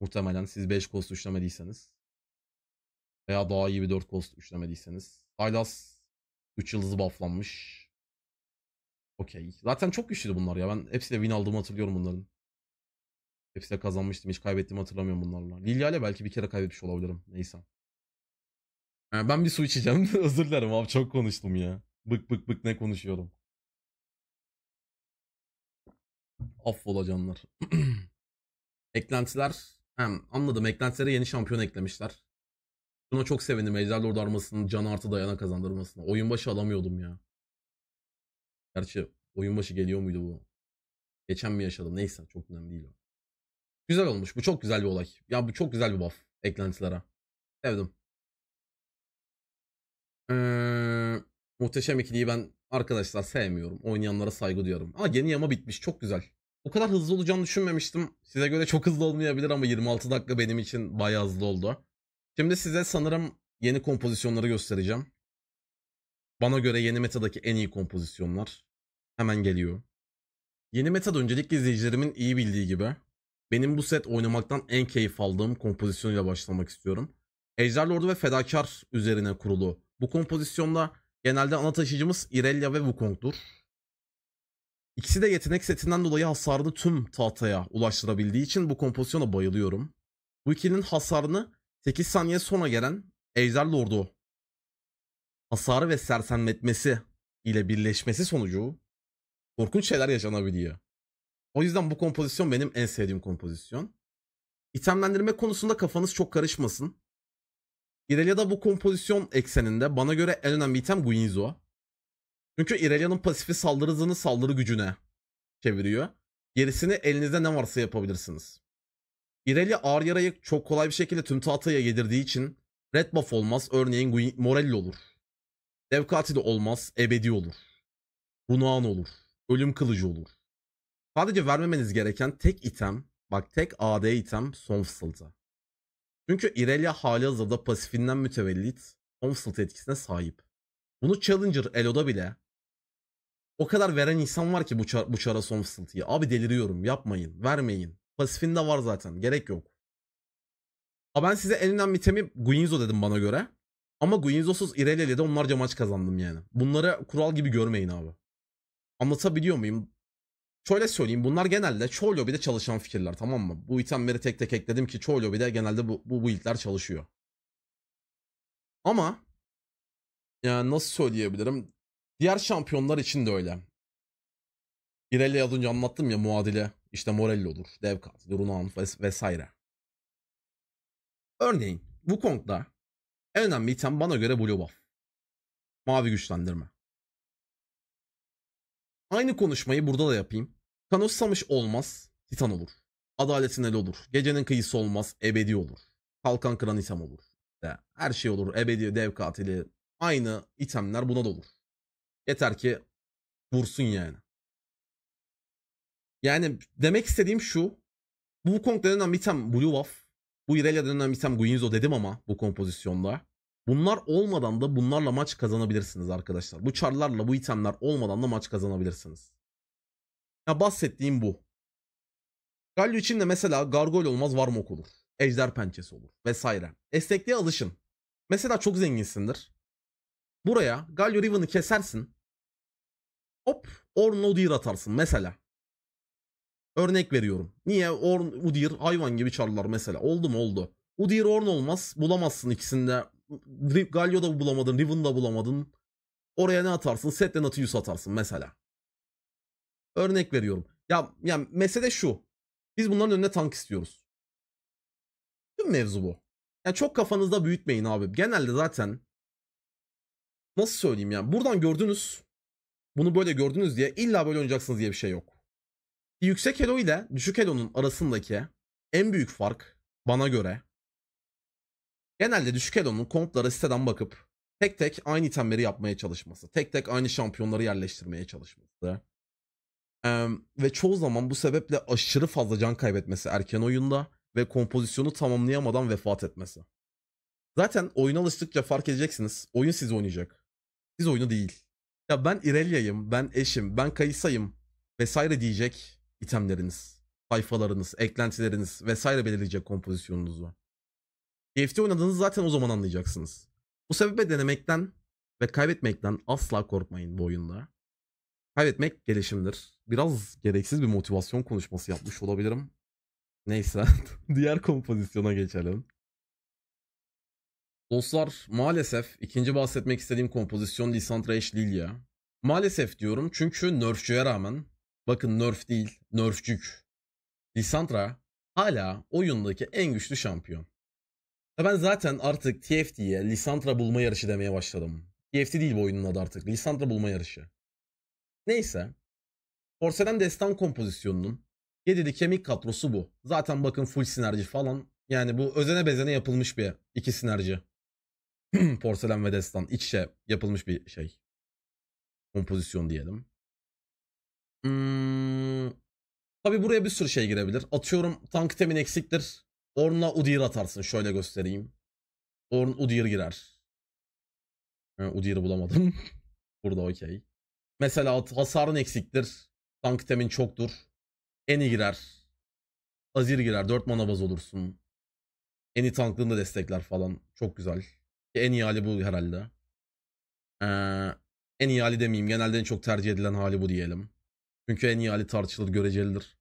Muhtemelen siz 5 kost üçlemediyseniz. Veya daha iyi bir 4 kost üçlemediyseniz. Silas 3 yıldızı bufflanmış. Okey. Zaten çok güçlüydü bunlar ya. Ben hepsiyle win aldığımı hatırlıyorum bunların. Hepsiyle kazanmıştım. Hiç kaybettiğimi hatırlamıyorum bunlarla. Lilya'yla belki bir kere kaybetmiş olabilirim. Neyse. ben bir su içeceğim. Özür dilerim abi çok konuştum ya. Bık bık bık ne konuşuyorum. Affola canlar. Eklentiler. Hem anladım. Eklentilere yeni şampiyon eklemişler. Buna çok sevindim. Ejder Lord armasının can artı dayana kazandırmasına. Oyun başı alamıyordum ya. Gerçi oyun başı geliyor muydu bu? Geçen mi yaşadım? Neyse çok önemli değil o. Güzel olmuş. Bu çok güzel bir olay. Ya bu çok güzel bir buff eklentilere. Sevdim. Ee, muhteşem ikiliyi ben Arkadaşlar sevmiyorum. Oynayanlara saygı duyarım. Ama yeni yama bitmiş. Çok güzel. O kadar hızlı olacağını düşünmemiştim. Size göre çok hızlı olmayabilir ama 26 dakika benim için bayağı hızlı oldu. Şimdi size sanırım yeni kompozisyonları göstereceğim. Bana göre yeni metadaki en iyi kompozisyonlar. Hemen geliyor. Yeni metada öncelikle izleyicilerimin iyi bildiği gibi benim bu set oynamaktan en keyif aldığım kompozisyonuyla başlamak istiyorum. Ejder Lordu ve Fedakar üzerine kurulu bu kompozisyonda Genelde ana taşıyıcımız Irelia ve Wukong'dur. İkisi de yetenek setinden dolayı hasarını tüm tahtaya ulaştırabildiği için bu kompozisyona bayılıyorum. Bu ikilinin hasarını 8 saniye sona gelen Ejder Lord'u hasarı ve sersenletmesi ile birleşmesi sonucu korkunç şeyler yaşanabiliyor. O yüzden bu kompozisyon benim en sevdiğim kompozisyon. İtemlendirme konusunda kafanız çok karışmasın. İrelia'da bu kompozisyon ekseninde bana göre en önemli item Guinzo. Çünkü İrelia'nın pasifi saldırı hızını saldırı gücüne çeviriyor. Gerisini elinizde ne varsa yapabilirsiniz. İrelia ağır yarayı çok kolay bir şekilde tüm tahtaya yedirdiği için red buff olmaz. Örneğin Guin Morelli olur. Dev katili olmaz. Ebedi olur. Runağan olur. Ölüm kılıcı olur. Sadece vermemeniz gereken tek item, bak tek AD item son çünkü Irelia hali hazırda pasifinden mütevellit Homestead etkisine sahip. Bunu Challenger Elo'da bile o kadar veren insan var ki bu, çar bu çara Homestead'ı. Abi deliriyorum yapmayın vermeyin. Pasifinde var zaten gerek yok. Ha ben size elinden önemli Guinzo dedim bana göre. Ama Guinzo'suz Irelia'yla de onlarca maç kazandım yani. Bunları kural gibi görmeyin abi. Anlatabiliyor muyum? Şöyle söyleyeyim bunlar genelde çoğu lobide çalışan fikirler tamam mı? Bu itemleri tek tek ekledim ki çoğu lobide genelde bu, bu buildler çalışıyor. Ama yani nasıl söyleyebilirim? Diğer şampiyonlar için de öyle. İrelia az önce anlattım ya muadile. işte Morelli olur, dev katili, Runan ves vesaire. Örneğin Wukong'da en önemli item bana göre Blue Buff. Mavi güçlendirme. Aynı konuşmayı burada da yapayım. Thanos Samış olmaz, Titan olur. Adaletin el olur. Gecenin kıyısı olmaz, ebedi olur. Kalkan kıran item olur. De, her şey olur. Ebedi, dev katili. Aynı itemler buna da olur. Yeter ki vursun yani. Yani demek istediğim şu. Bu Kong denen item Blue Waff. Bu Irelia denen item Guinzo dedim ama bu kompozisyonda. Bunlar olmadan da bunlarla maç kazanabilirsiniz arkadaşlar. Bu çarlarla bu itemler olmadan da maç kazanabilirsiniz. Ya bahsettiğim bu. Galio için de mesela gargol olmaz varmok olur. Ejder pençesi olur vesaire. Esnekliğe alışın. Mesela çok zenginsindir. Buraya Galio Riven'ı kesersin. Hop Orn Odir atarsın mesela. Örnek veriyorum. Niye Orn odir hayvan gibi çarlar mesela. Oldu mu oldu. Udyr Orn olmaz. Bulamazsın ikisinde Galio'da bulamadın, Riven'da bulamadın. Oraya ne atarsın? Setle Natius atarsın mesela. Örnek veriyorum. Ya yani mesele şu. Biz bunların önüne tank istiyoruz. Tüm mevzu bu. Yani çok kafanızda büyütmeyin abi. Genelde zaten nasıl söyleyeyim yani buradan gördünüz bunu böyle gördünüz diye illa böyle oynayacaksınız diye bir şey yok. Yüksek elo ile düşük elo'nun arasındaki en büyük fark bana göre Genelde düşük elonun komplara siteden bakıp tek tek aynı itemleri yapmaya çalışması, tek tek aynı şampiyonları yerleştirmeye çalışması. Ee, ve çoğu zaman bu sebeple aşırı fazla can kaybetmesi erken oyunda ve kompozisyonu tamamlayamadan vefat etmesi. Zaten oyuna alıştıkça fark edeceksiniz. Oyun sizi oynayacak. Siz oyunu değil. Ya ben İrelia'yım, ben eşim, ben Kayısa'yım vesaire diyecek itemleriniz, sayfalarınız, eklentileriniz vesaire belirleyecek kompozisyonunuzu. EFT oynadığınızı zaten o zaman anlayacaksınız. Bu sebeple denemekten ve kaybetmekten asla korkmayın bu oyunda. Kaybetmek gelişimdir. Biraz gereksiz bir motivasyon konuşması yapmış olabilirim. Neyse diğer kompozisyona geçelim. Dostlar maalesef ikinci bahsetmek istediğim kompozisyon Lisandra Eş Lilia. Maalesef diyorum çünkü nerfçüye rağmen bakın nerf değil nerfcük. Lisandra hala oyundaki en güçlü şampiyon. Ben zaten artık TFT'ye Lisantra bulma yarışı demeye başladım. TFT değil bu oyunun adı artık. Lisantra bulma yarışı. Neyse. Porselen Destan kompozisyonunun 7'li kemik katrosu bu. Zaten bakın full sinerji falan. Yani bu özene bezene yapılmış bir iki sinerji. Porselen ve Destan iç içe yapılmış bir şey. Kompozisyon diyelim. Hmm, tabii buraya bir sürü şey girebilir. Atıyorum tank temin eksiktir. Orn'la Udyr atarsın. Şöyle göstereyim. Orn Udyr girer. Ha, Udyr'ı bulamadım. Burada okey. Mesela hasarın eksiktir. Tank temin çoktur. Eni girer. Azir girer. 4 mana baz olursun. Eni tanklığını destekler falan. Çok güzel. En iyi hali bu herhalde. Ee, en iyi hali demeyeyim. Genelde en çok tercih edilen hali bu diyelim. Çünkü en iyi hali tartışılır, görecelidir.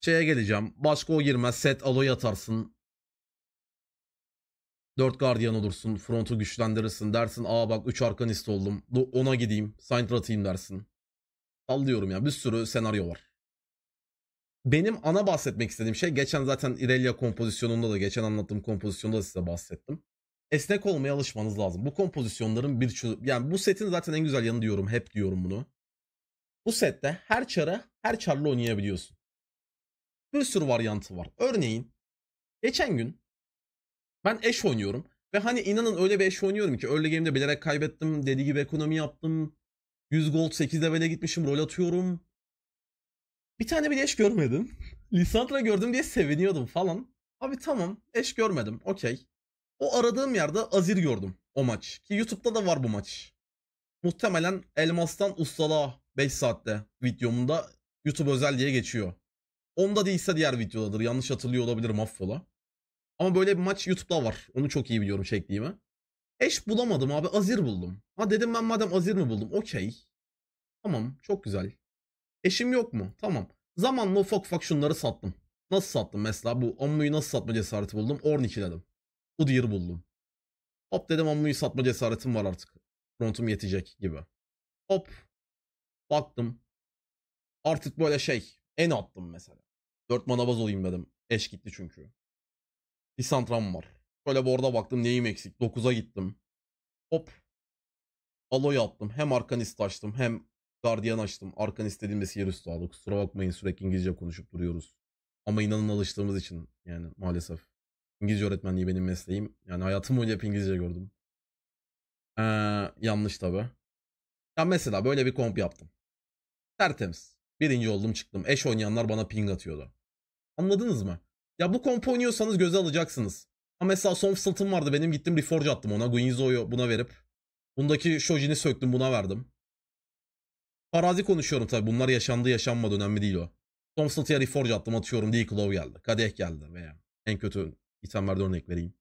Şeye geleceğim. Başka o girmez. Set aloy yatarsın, dört gardiyan olursun. Frontu güçlendirirsin. Dersin aa bak 3 arkanist oldum. Ona gideyim. Saint atayım dersin. Sallıyorum ya. Bir sürü senaryo var. Benim ana bahsetmek istediğim şey geçen zaten Irelia kompozisyonunda da geçen anlattığım kompozisyonda da size bahsettim. Esnek olmaya alışmanız lazım. Bu kompozisyonların bir yani bu setin zaten en güzel yanı diyorum hep diyorum bunu. Bu sette her çara her çarla oynayabiliyorsun bir sürü varyantı var. Örneğin geçen gün ben eş oynuyorum. Ve hani inanın öyle bir eş oynuyorum ki early game'de bilerek kaybettim. Dediği gibi ekonomi yaptım. 100 gold 8 level'e gitmişim rol atıyorum. Bir tane bile eş görmedim. Lisandra gördüm diye seviniyordum falan. Abi tamam eş görmedim okey. O aradığım yerde Azir gördüm o maç. Ki YouTube'da da var bu maç. Muhtemelen Elmas'tan Ustala 5 saatte videomunda YouTube özel diye geçiyor. Onda değilse diğer videodadır. Yanlış hatırlıyor olabilirim affola. Ama böyle bir maç YouTube'da var. Onu çok iyi biliyorum şekliğimi. Eş bulamadım abi. Azir buldum. Ha dedim ben madem Azir mi buldum. Okey. Tamam. Çok güzel. Eşim yok mu? Tamam. Zamanla ufak ufak şunları sattım. Nasıl sattım mesela? Bu Ammu'yu nasıl satma cesareti buldum? Orniki dedim. Udyr buldum. Hop dedim Ammu'yu satma cesaretim var artık. Frontum yetecek gibi. Hop. Baktım. Artık böyle şey. En attım mesela. 4 manabaz olayım dedim. Eş gitti çünkü. Bir santram var. Şöyle borda baktım neyim eksik. 9'a gittim. Hop. Aloy attım. Hem Arkanist açtım hem gardiyan açtım. Arkanist dediğimde sihir üstü aldı. Kusura bakmayın sürekli İngilizce konuşup duruyoruz. Ama inanın alıştığımız için yani maalesef. İngilizce öğretmenliği benim mesleğim. Yani hayatım boyunca hep İngilizce gördüm. Ee, yanlış tabi. Ya mesela böyle bir komp yaptım. Tertemiz. Birinci oldum çıktım. Eş oynayanlar bana ping atıyordu. Anladınız mı? Ya bu kompo oynuyorsanız göze alacaksınız. Ama mesela son fısıltım vardı benim gittim Reforge attım ona. Guinzo'yu buna verip. Bundaki Shojin'i söktüm buna verdim. Parazi konuşuyorum tabi bunlar yaşandı yaşanmadı önemli değil o. Son fısıltıya Reforge attım atıyorum Deagle geldi. Kadeh geldi veya en kötü itemlerde örnek vereyim.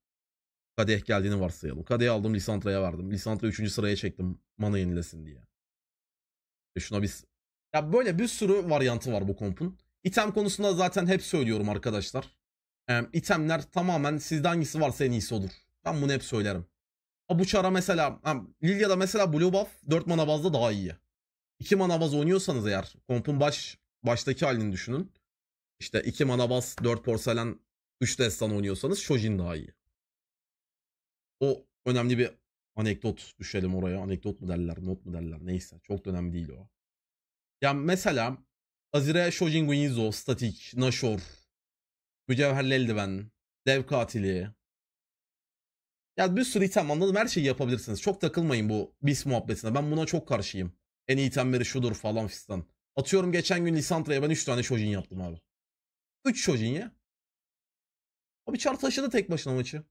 Kadeh geldiğini varsayalım. Kadeh aldım Lisantra'ya verdim. Lisantra 3. sıraya çektim mana yenilesin diye. E şuna biz... Ya böyle bir sürü varyantı var bu kompun. İtem konusunda zaten hep söylüyorum arkadaşlar. E, itemler tamamen sizde hangisi varsa en iyisi olur. Ben bunu hep söylerim. Abuchara mesela, Lilya'da mesela Blue Buff 4 mana bazda daha iyi. 2 mana baz oynuyorsanız eğer kompun baş baştaki halini düşünün. İşte 2 mana baz 4 porselen 3 destan oynuyorsanız Shojin daha iyi. O önemli bir anekdot düşelim oraya. Anekdot mu derler, not mu derler neyse. Çok da önemli değil o. Ya yani mesela Hazire Shojin Guinzo, Statik, Nashor, Mücevherli Eldiven, Dev Katili. Ya bir sürü item anladım her şeyi yapabilirsiniz. Çok takılmayın bu bis muhabbetine. Ben buna çok karşıyım. En iyi itemleri şudur falan fistan. Atıyorum geçen gün Lisantra'ya ben 3 tane Shojin yaptım abi. 3 Shojin ya. Abi çar taşıdı tek başına maçı.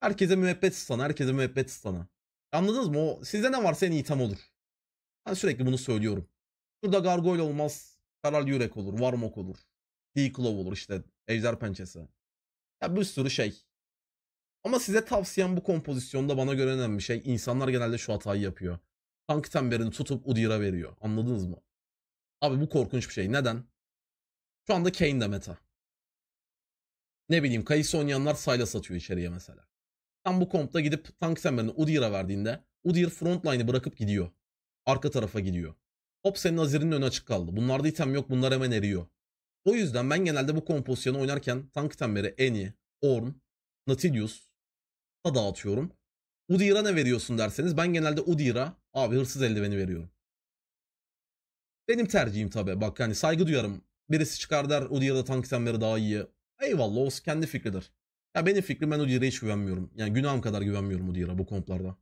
Herkese müebbet stana, herkese müebbet stana. Anladınız mı? O, sizde ne varsa en iyi item olur. Ben sürekli bunu söylüyorum. Şurada gargoyle olmaz. Karal Yürek olur, Varmok olur, Heaklov olur işte Ejder Pençesi. Ya bir sürü şey. Ama size tavsiyem bu kompozisyonda bana göre önemli şey. İnsanlar genelde şu hatayı yapıyor. Tank temberini tutup Udyr'a veriyor. Anladınız mı? Abi bu korkunç bir şey. Neden? Şu anda Kane de meta. Ne bileyim Kayısı oynayanlar sayla satıyor içeriye mesela. Tam bu kompta gidip tank temberini Udyr'a verdiğinde Udyr frontline'ı bırakıp gidiyor. Arka tarafa gidiyor. Hop senin Azir'in önü açık kaldı. Bunlarda item yok bunlar hemen eriyor. O yüzden ben genelde bu kompozisyonu oynarken tank itemleri Eni, Orn, Natilius da dağıtıyorum. Udyr'a ne veriyorsun derseniz ben genelde Udyr'a abi hırsız eldiveni veriyorum. Benim tercihim tabi. Bak yani saygı duyarım. Birisi çıkar der Udyr'da tank itemleri daha iyi. Eyvallah o kendi fikridir. Ya benim fikrim ben Udyr'a hiç güvenmiyorum. Yani günahım kadar güvenmiyorum Udyr'a bu komplarda.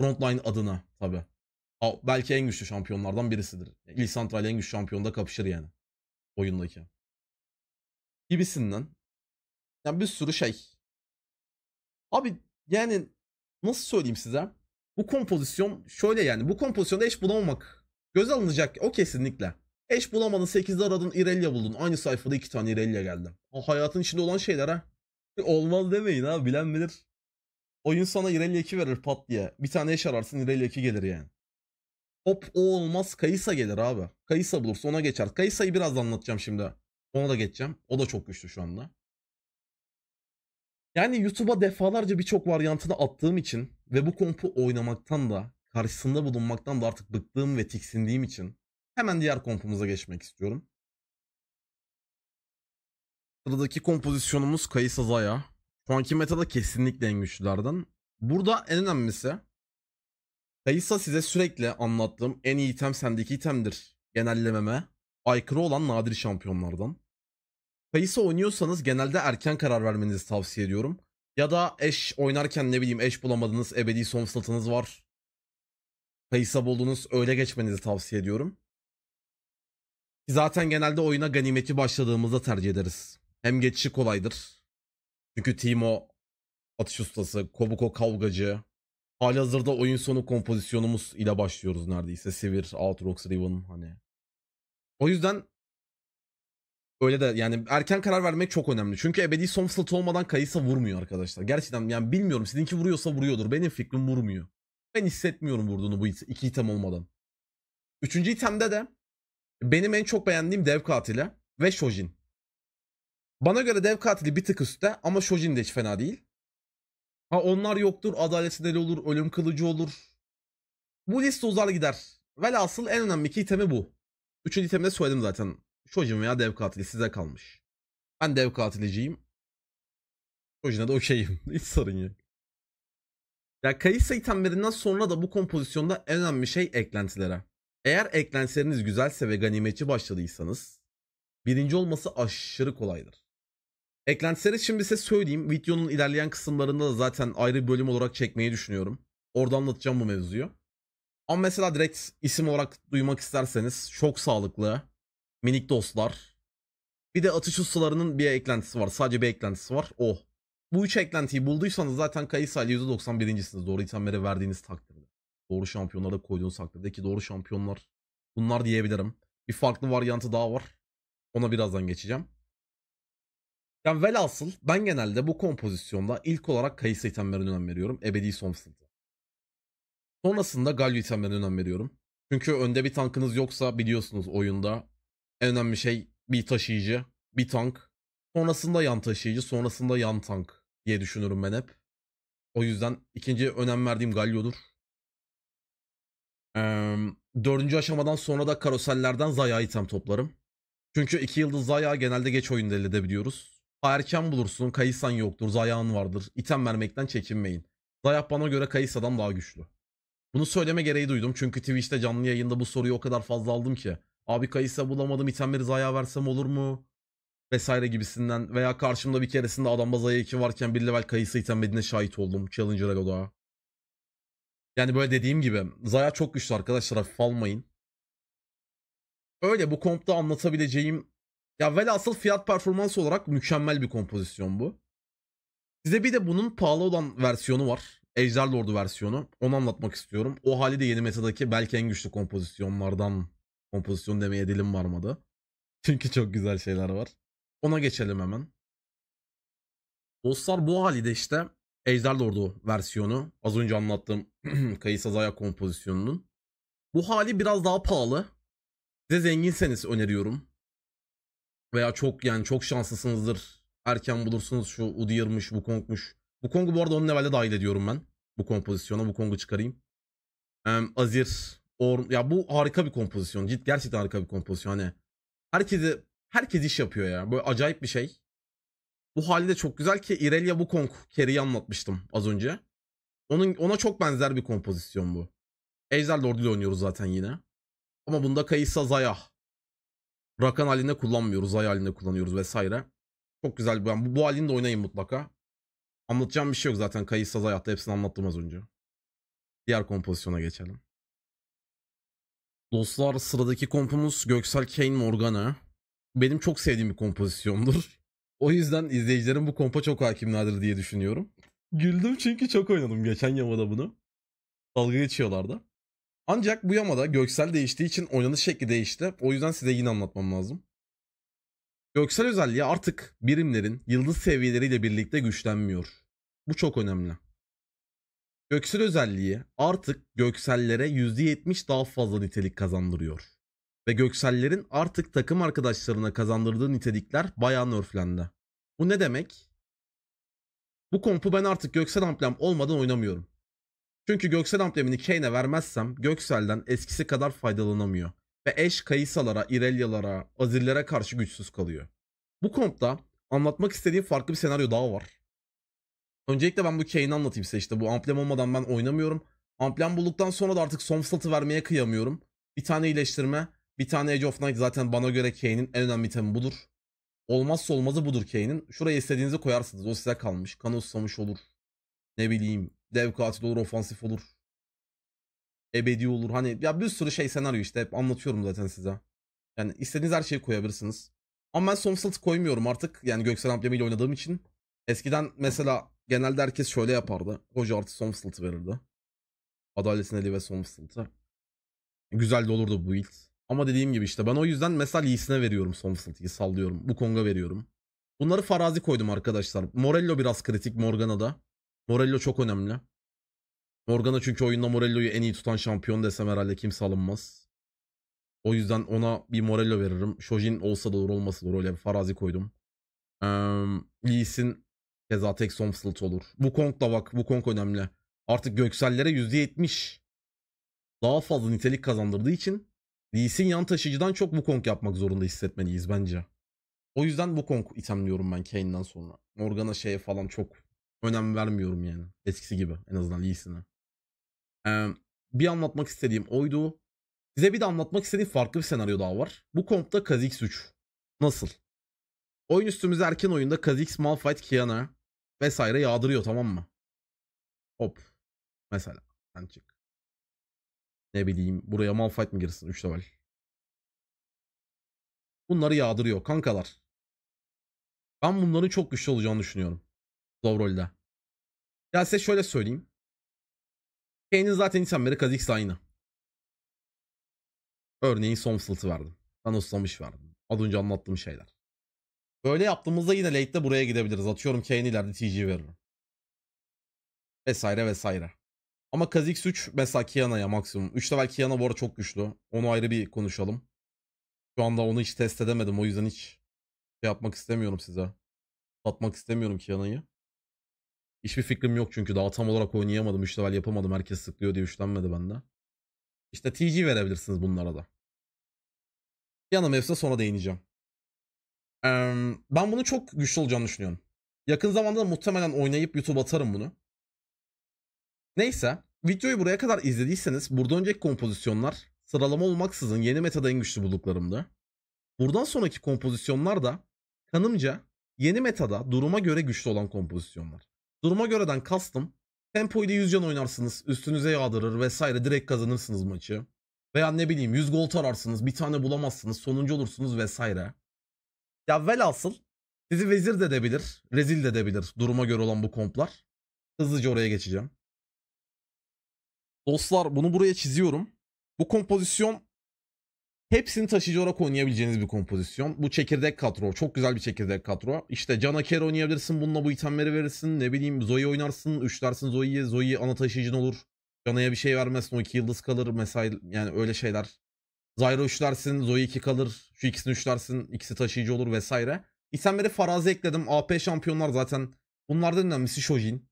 Frontline adına tabi belki en güçlü şampiyonlardan birisidir. İl Santral en güçlü şampiyonda kapışır yani. Oyundaki. Gibisinden. Yani bir sürü şey. Abi yani nasıl söyleyeyim size? Bu kompozisyon şöyle yani. Bu kompozisyonda eş bulamamak göz alınacak. O kesinlikle. Eş bulamadın 8'de aradın İrelia buldun. Aynı sayfada iki tane İrelia geldi. O hayatın içinde olan şeyler ha. E, olmaz demeyin abi bilen bilir. Oyun sana İrelia 2 verir pat diye. Bir tane eş ararsın İrelia 2 gelir yani. Hop o olmaz Kayısa gelir abi. Kayısa bulursa ona geçer. Kayısa'yı biraz anlatacağım şimdi. Ona da geçeceğim. O da çok güçlü şu anda. Yani YouTube'a defalarca birçok varyantını attığım için ve bu kompu oynamaktan da karşısında bulunmaktan da artık bıktığım ve tiksindiğim için hemen diğer kompumuza geçmek istiyorum. Sıradaki kompozisyonumuz Kayısa Zaya. Şu anki metada kesinlikle en güçlülerden. Burada en önemlisi Kayısa size sürekli anlattığım en iyi item sendeki itemdir. Genellememe aykırı olan nadir şampiyonlardan. Kayısa oynuyorsanız genelde erken karar vermenizi tavsiye ediyorum. Ya da eş oynarken ne bileyim eş bulamadınız ebedi son fırsatınız var. Kayısa buldunuz öyle geçmenizi tavsiye ediyorum. Zaten genelde oyuna ganimeti başladığımızda tercih ederiz. Hem geçişi kolaydır. Çünkü Timo atış ustası, Kobuko kavgacı, Halihazırda oyun sonu kompozisyonumuz ile başlıyoruz neredeyse. Sivir, Outrox, Riven hani. O yüzden öyle de yani erken karar vermek çok önemli. Çünkü ebedi son slot olmadan Kayısa vurmuyor arkadaşlar. Gerçekten yani bilmiyorum sizinki vuruyorsa vuruyordur. Benim fikrim vurmuyor. Ben hissetmiyorum vurduğunu bu iki item olmadan. Üçüncü itemde de benim en çok beğendiğim dev katili ve Shojin. Bana göre dev katili bir tık üstte ama Shojin de hiç fena değil. Ha onlar yoktur. Adalet sinirli olur. Ölüm kılıcı olur. Bu liste uzar gider. Velhasıl en önemli iki itemi bu. Üçüncü itemi de söyledim zaten. Şojin veya dev katili size kalmış. Ben dev katiliciyim. Şojin'e de okeyim. Hiç sorun yok. Ya Kayısa itemlerinden sonra da bu kompozisyonda en önemli şey eklentilere. Eğer eklentileriniz güzelse ve ganimetçi başladıysanız birinci olması aşırı kolaydır. Eklentileri şimdi size söyleyeyim. Videonun ilerleyen kısımlarında da zaten ayrı bir bölüm olarak çekmeyi düşünüyorum. Orada anlatacağım bu mevzuyu. Ama mesela direkt isim olarak duymak isterseniz çok sağlıklı. Minik dostlar. Bir de atış ustalarının bir eklentisi var. Sadece bir eklentisi var. O. Oh. Bu üç eklentiyi bulduysanız zaten Kayısa ile %91'incisiniz. Doğru itemleri verdiğiniz takdirde. Doğru şampiyonlara koyduğunuz takdirde ki doğru şampiyonlar bunlar diyebilirim. Bir farklı varyantı daha var. Ona birazdan geçeceğim. Yani velhasıl ben genelde bu kompozisyonda ilk olarak kayısı itemlerine önem veriyorum. Ebedi son Sonrasında galyo itemlerine önem veriyorum. Çünkü önde bir tankınız yoksa biliyorsunuz oyunda en önemli şey bir taşıyıcı, bir tank. Sonrasında yan taşıyıcı, sonrasında yan tank diye düşünürüm ben hep. O yüzden ikinci önem verdiğim Galio'dur. Ee, dördüncü aşamadan sonra da karosellerden Zaya item toplarım. Çünkü iki yıldız Zaya genelde geç oyunda elde edebiliyoruz. Erken bulursun, Kayısan yoktur, Zayan vardır. İtem vermekten çekinmeyin. Zayah bana göre Kayısa'dan daha güçlü. Bunu söyleme gereği duydum çünkü Twitch'te canlı yayında bu soruyu o kadar fazla aldım ki. Abi Kayısa bulamadım, itemleri Zay'a versem olur mu? Vesaire gibisinden. Veya karşımda bir keresinde adamda Zaya 2 varken bir level Kayısa itemlediğine şahit oldum. Challenger'a Godoğa. Yani böyle dediğim gibi Zaya çok güçlü arkadaşlar hafif almayın. Öyle bu kompta anlatabileceğim ya velhasıl fiyat performans olarak mükemmel bir kompozisyon bu. Size bir de bunun pahalı olan versiyonu var. Ejder Lord'u versiyonu. Onu anlatmak istiyorum. O hali de yeni metadaki belki en güçlü kompozisyonlardan kompozisyon demeye dilim varmadı. Çünkü çok güzel şeyler var. Ona geçelim hemen. Dostlar bu hali de işte Ejder Lord'u versiyonu. Az önce anlattığım Kayısa Zaya kompozisyonunun. Bu hali biraz daha pahalı. Size zenginseniz öneriyorum. Veya çok yani çok şanslısınızdır. Erken bulursunuz şu Udyr'mış, bu kongmuş. bu kongu bu arada 10 levelde dahil ediyorum ben. Bu kompozisyona kongu çıkarayım. Um, Azir, Orm. Ya bu harika bir kompozisyon. Cid gerçekten harika bir kompozisyon. Hani Herkesi herkes iş yapıyor ya. Böyle acayip bir şey. Bu hali de çok güzel ki Irelia Wukong Kerry'i anlatmıştım az önce. Onun ona çok benzer bir kompozisyon bu. Ejder Lord ile oynuyoruz zaten yine. Ama bunda Kayısa Zaya Rakan halinde kullanmıyoruz. Ay halinde kullanıyoruz vesaire. Çok güzel. Ben bu, bu halinde oynayın mutlaka. Anlatacağım bir şey yok zaten. Kayıtsız hayatta hepsini anlattım az önce. Diğer kompozisyona geçelim. Dostlar sıradaki kompumuz Göksel Kane Morgana. Benim çok sevdiğim bir kompozisyondur. O yüzden izleyicilerin bu kompa çok hakimlerdir diye düşünüyorum. Güldüm çünkü çok oynadım geçen yamada bunu. Dalga geçiyorlardı. Ancak bu yamada göksel değiştiği için oynanış şekli değişti. O yüzden size yine anlatmam lazım. Göksel özelliği artık birimlerin yıldız seviyeleriyle birlikte güçlenmiyor. Bu çok önemli. Göksel özelliği artık göksellere %70 daha fazla nitelik kazandırıyor. Ve göksellerin artık takım arkadaşlarına kazandırdığı nitelikler bayağı nerflendi. Bu ne demek? Bu kompu ben artık göksel amplem olmadan oynamıyorum. Çünkü Göksel amblemini Kane'e vermezsem Göksel'den eskisi kadar faydalanamıyor. Ve eş Kayısa'lara, İrelyalara, Azirlere karşı güçsüz kalıyor. Bu kompta anlatmak istediğim farklı bir senaryo daha var. Öncelikle ben bu Kane'i anlatayım size işte. Bu amblem olmadan ben oynamıyorum. Amblem bulduktan sonra da artık son slot'ı vermeye kıyamıyorum. Bir tane iyileştirme, bir tane Age of Night zaten bana göre Kane'in en önemli temi budur. Olmazsa olmazı budur Kane'in. Şuraya istediğinizi koyarsınız. O size kalmış. Kan susamış olur. Ne bileyim Dev katil olur, ofansif olur. Ebedi olur. Hani ya bir sürü şey senaryo işte. Hep anlatıyorum zaten size. Yani istediğiniz her şeyi koyabilirsiniz. Ama ben Somsalıt'ı koymuyorum artık. Yani Göksel amblemi ile oynadığım için. Eskiden mesela genelde herkes şöyle yapardı. Hoca artı Somsalıt'ı verirdi. Adaletin Eli ve Somsalıt'ı. Güzel de olurdu bu ilk. Ama dediğim gibi işte ben o yüzden mesela Lee'sine veriyorum Somsalıt'ı. Sallıyorum. Bu Kong'a veriyorum. Bunları farazi koydum arkadaşlar. Morello biraz kritik Morgana'da. Morello çok önemli. Morgana çünkü oyunda Morello'yu en iyi tutan şampiyon desem herhalde kimse alınmaz. O yüzden ona bir Morello veririm. Shojin olsa da olur olmasa da olur. Öyle bir farazi koydum. Ee, Lee Sin keza tek son fısıltı olur. Wukong da bak Wukong önemli. Artık göksellere %70 daha fazla nitelik kazandırdığı için Lee Sin yan taşıyıcıdan çok Wukong yapmak zorunda hissetmeliyiz bence. O yüzden Wukong itemliyorum ben Kane'den sonra. Morgana şeye falan çok önem vermiyorum yani. Eskisi gibi en azından iyisine. Ee, bir anlatmak istediğim oydu. Size bir de anlatmak istediğim farklı bir senaryo daha var. Bu kompta Kha'Zix 3. Nasıl? Oyun üstümüz erken oyunda Kha'Zix, Malphite, Kiana vesaire yağdırıyor tamam mı? Hop. Mesela sen çık. Ne bileyim buraya Malphite mi girsin 3 level? Bunları yağdırıyor kankalar. Ben bunların çok güçlü olacağını düşünüyorum. Lovrol'da. Ya size şöyle söyleyeyim. Kane'in zaten itemleri Kha'Zix aynı. Örneğin son slot'u verdim. Thanos'lamış verdim. Az önce anlattığım şeyler. Böyle yaptığımızda yine late'de buraya gidebiliriz. Atıyorum Kane'i ileride TG veririm. Vesaire vesaire. Ama Kha'Zix 3 mesela Kiana'ya maksimum. 3 level Kiana bu arada çok güçlü. Onu ayrı bir konuşalım. Şu anda onu hiç test edemedim. O yüzden hiç şey yapmak istemiyorum size. Satmak istemiyorum Kiana'yı. Hiçbir fikrim yok çünkü daha tam olarak oynayamadım. 3 yapamadım. Herkes sıklıyor diye üçlenmedi bende. İşte TG verebilirsiniz bunlara da. Yanım hepsine sonra değineceğim. Ee, ben bunu çok güçlü olacağını düşünüyorum. Yakın zamanda da muhtemelen oynayıp YouTube atarım bunu. Neyse. Videoyu buraya kadar izlediyseniz burada önceki kompozisyonlar sıralama olmaksızın yeni metada en güçlü bulduklarımdı. Buradan sonraki kompozisyonlar da kanımca yeni metada duruma göre güçlü olan kompozisyonlar. Duruma göreden kastım tempo ile 100 can oynarsınız üstünüze yağdırır vesaire direkt kazanırsınız maçı. Veya ne bileyim 100 gol tararsınız bir tane bulamazsınız sonuncu olursunuz vesaire. Ya velhasıl sizi vezir de edebilir rezil de edebilir duruma göre olan bu komplar. Hızlıca oraya geçeceğim. Dostlar bunu buraya çiziyorum. Bu kompozisyon Hepsini taşıyıcı olarak oynayabileceğiniz bir kompozisyon. Bu çekirdek katro, Çok güzel bir çekirdek katro. İşte Can Aker oynayabilirsin. Bununla bu itemleri verirsin. Ne bileyim Zoe oynarsın. Üçlersin Zoe'yi. Zoe ana taşıyıcın olur. Cana'ya bir şey vermezsin. O iki yıldız kalır. Mesela yani öyle şeyler. Zyro üçlersin. Zoe iki kalır. Şu ikisini üçlersin. ikisi taşıyıcı olur vesaire. İtemleri farazi ekledim. AP şampiyonlar zaten. Bunlardan en önemlisi Shojin.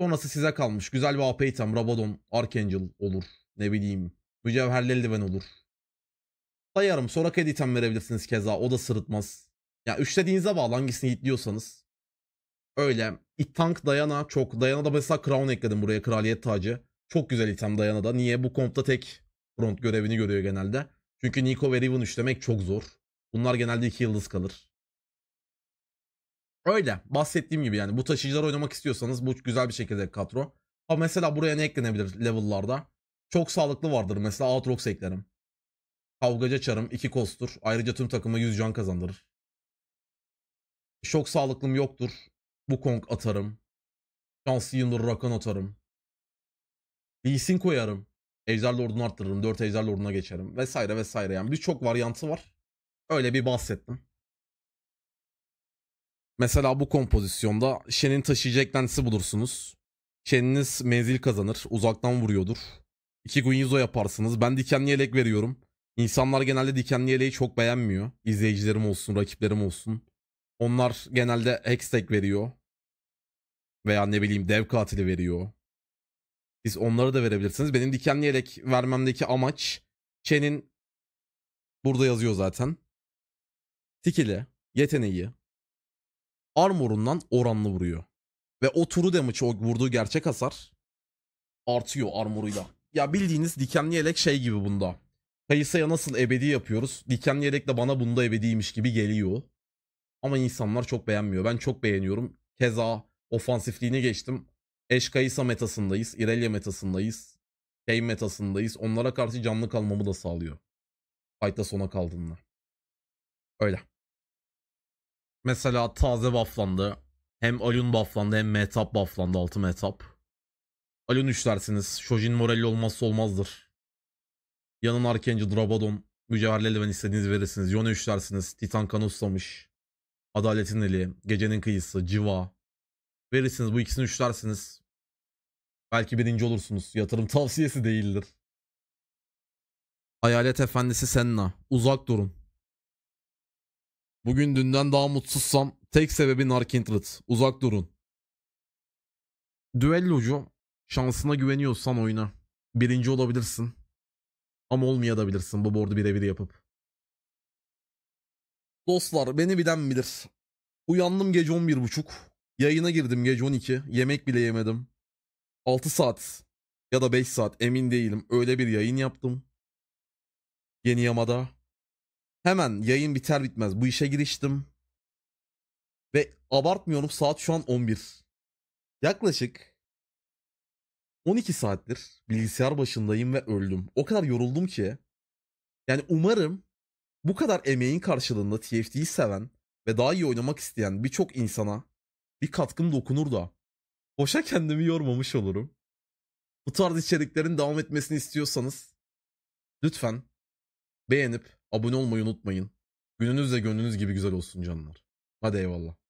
Sonrası size kalmış. Güzel bir AP item. Rabadon, Archangel olur. Ne bileyim. Mücevherli eldiven olur. Sayarım. Sonra kedi item verebilirsiniz keza. O da sırıtmaz. Ya üçlediğinize bağlı hangisini hitliyorsanız. Öyle. It tank Dayana çok. Dayana da mesela Crown ekledim buraya. Kraliyet tacı. Çok güzel item Dayana da. Niye? Bu kompta tek front görevini görüyor genelde. Çünkü Nico ve Riven üçlemek çok zor. Bunlar genelde iki yıldız kalır. Öyle. Bahsettiğim gibi yani bu taşıyıcılar oynamak istiyorsanız bu güzel bir şekilde katro. Ama mesela buraya ne eklenebilir level'larda? Çok sağlıklı vardır. Mesela Outrox eklerim. Kavgacı çarım iki kostur. Ayrıca tüm takımı 100 can kazandırır. Şok sağlıklım yoktur. Bu Kong atarım. Şanslı Yundur Rakan atarım. Lee Sin koyarım. Ejder Lord'unu arttırırım. 4 Ejder Lord'una geçerim. Vesaire vesaire yani. Birçok varyantı var. Öyle bir bahsettim. Mesela bu kompozisyonda Shen'in taşıyıcı eklentisi bulursunuz. Shen'iniz menzil kazanır. Uzaktan vuruyordur. 2 Guinzo yaparsınız. Ben dikenli yelek veriyorum. İnsanlar genelde dikenli yeleği çok beğenmiyor. İzleyicilerim olsun, rakiplerim olsun. Onlar genelde hashtag veriyor. Veya ne bileyim dev katili veriyor. Siz onları da verebilirsiniz. Benim dikenli yelek vermemdeki amaç Chen'in burada yazıyor zaten. Tikili, yeteneği, armorundan oranlı vuruyor. Ve o turu damage o vurduğu gerçek hasar artıyor armoruyla. Ya bildiğiniz dikenli yelek şey gibi bunda. Kayısıya nasıl ebedi yapıyoruz? Dikenli yedek de bana bunda ebediymiş gibi geliyor. Ama insanlar çok beğenmiyor. Ben çok beğeniyorum. Keza ofansifliğini geçtim. Eş Kayısa metasındayız. Irelia metasındayız. Kane metasındayız. Onlara karşı canlı kalmamı da sağlıyor. Fight'ta sona kaldığında. Öyle. Mesela taze bufflandı. Hem Alun bufflandı hem Metap bufflandı. altı Metap. Alun 3 dersiniz. Shojin Morelli olmazsa olmazdır. Yanın arkenci Drabadon, Mücevherlerle ben istediğinizi verirsiniz. Yone üçlersiniz. Titan kan uslamış. Adaletin eli. Gecenin kıyısı. Civa. Verirsiniz. Bu ikisini üçlersiniz. Belki birinci olursunuz. Yatırım tavsiyesi değildir. Hayalet Efendisi Senna. Uzak durun. Bugün dünden daha mutsuzsam tek sebebi Narkintrit. Uzak durun. Düellocu. Şansına güveniyorsan oyna. Birinci olabilirsin. Ama olmayabilirsin bu board'u birebir yapıp. Dostlar beni bilen bilir. Uyandım gece 11.30. Yayına girdim gece 12. Yemek bile yemedim. 6 saat ya da 5 saat emin değilim. Öyle bir yayın yaptım. Yeni Yamada. Hemen yayın biter bitmez bu işe giriştim. Ve abartmıyorum saat şu an 11. Yaklaşık 12 saattir bilgisayar başındayım ve öldüm. O kadar yoruldum ki. Yani umarım bu kadar emeğin karşılığında TFT'yi seven ve daha iyi oynamak isteyen birçok insana bir katkım dokunur da boşa kendimi yormamış olurum. Bu tarz içeriklerin devam etmesini istiyorsanız lütfen beğenip abone olmayı unutmayın. Gününüz de gönlünüz gibi güzel olsun canlar. Hadi eyvallah.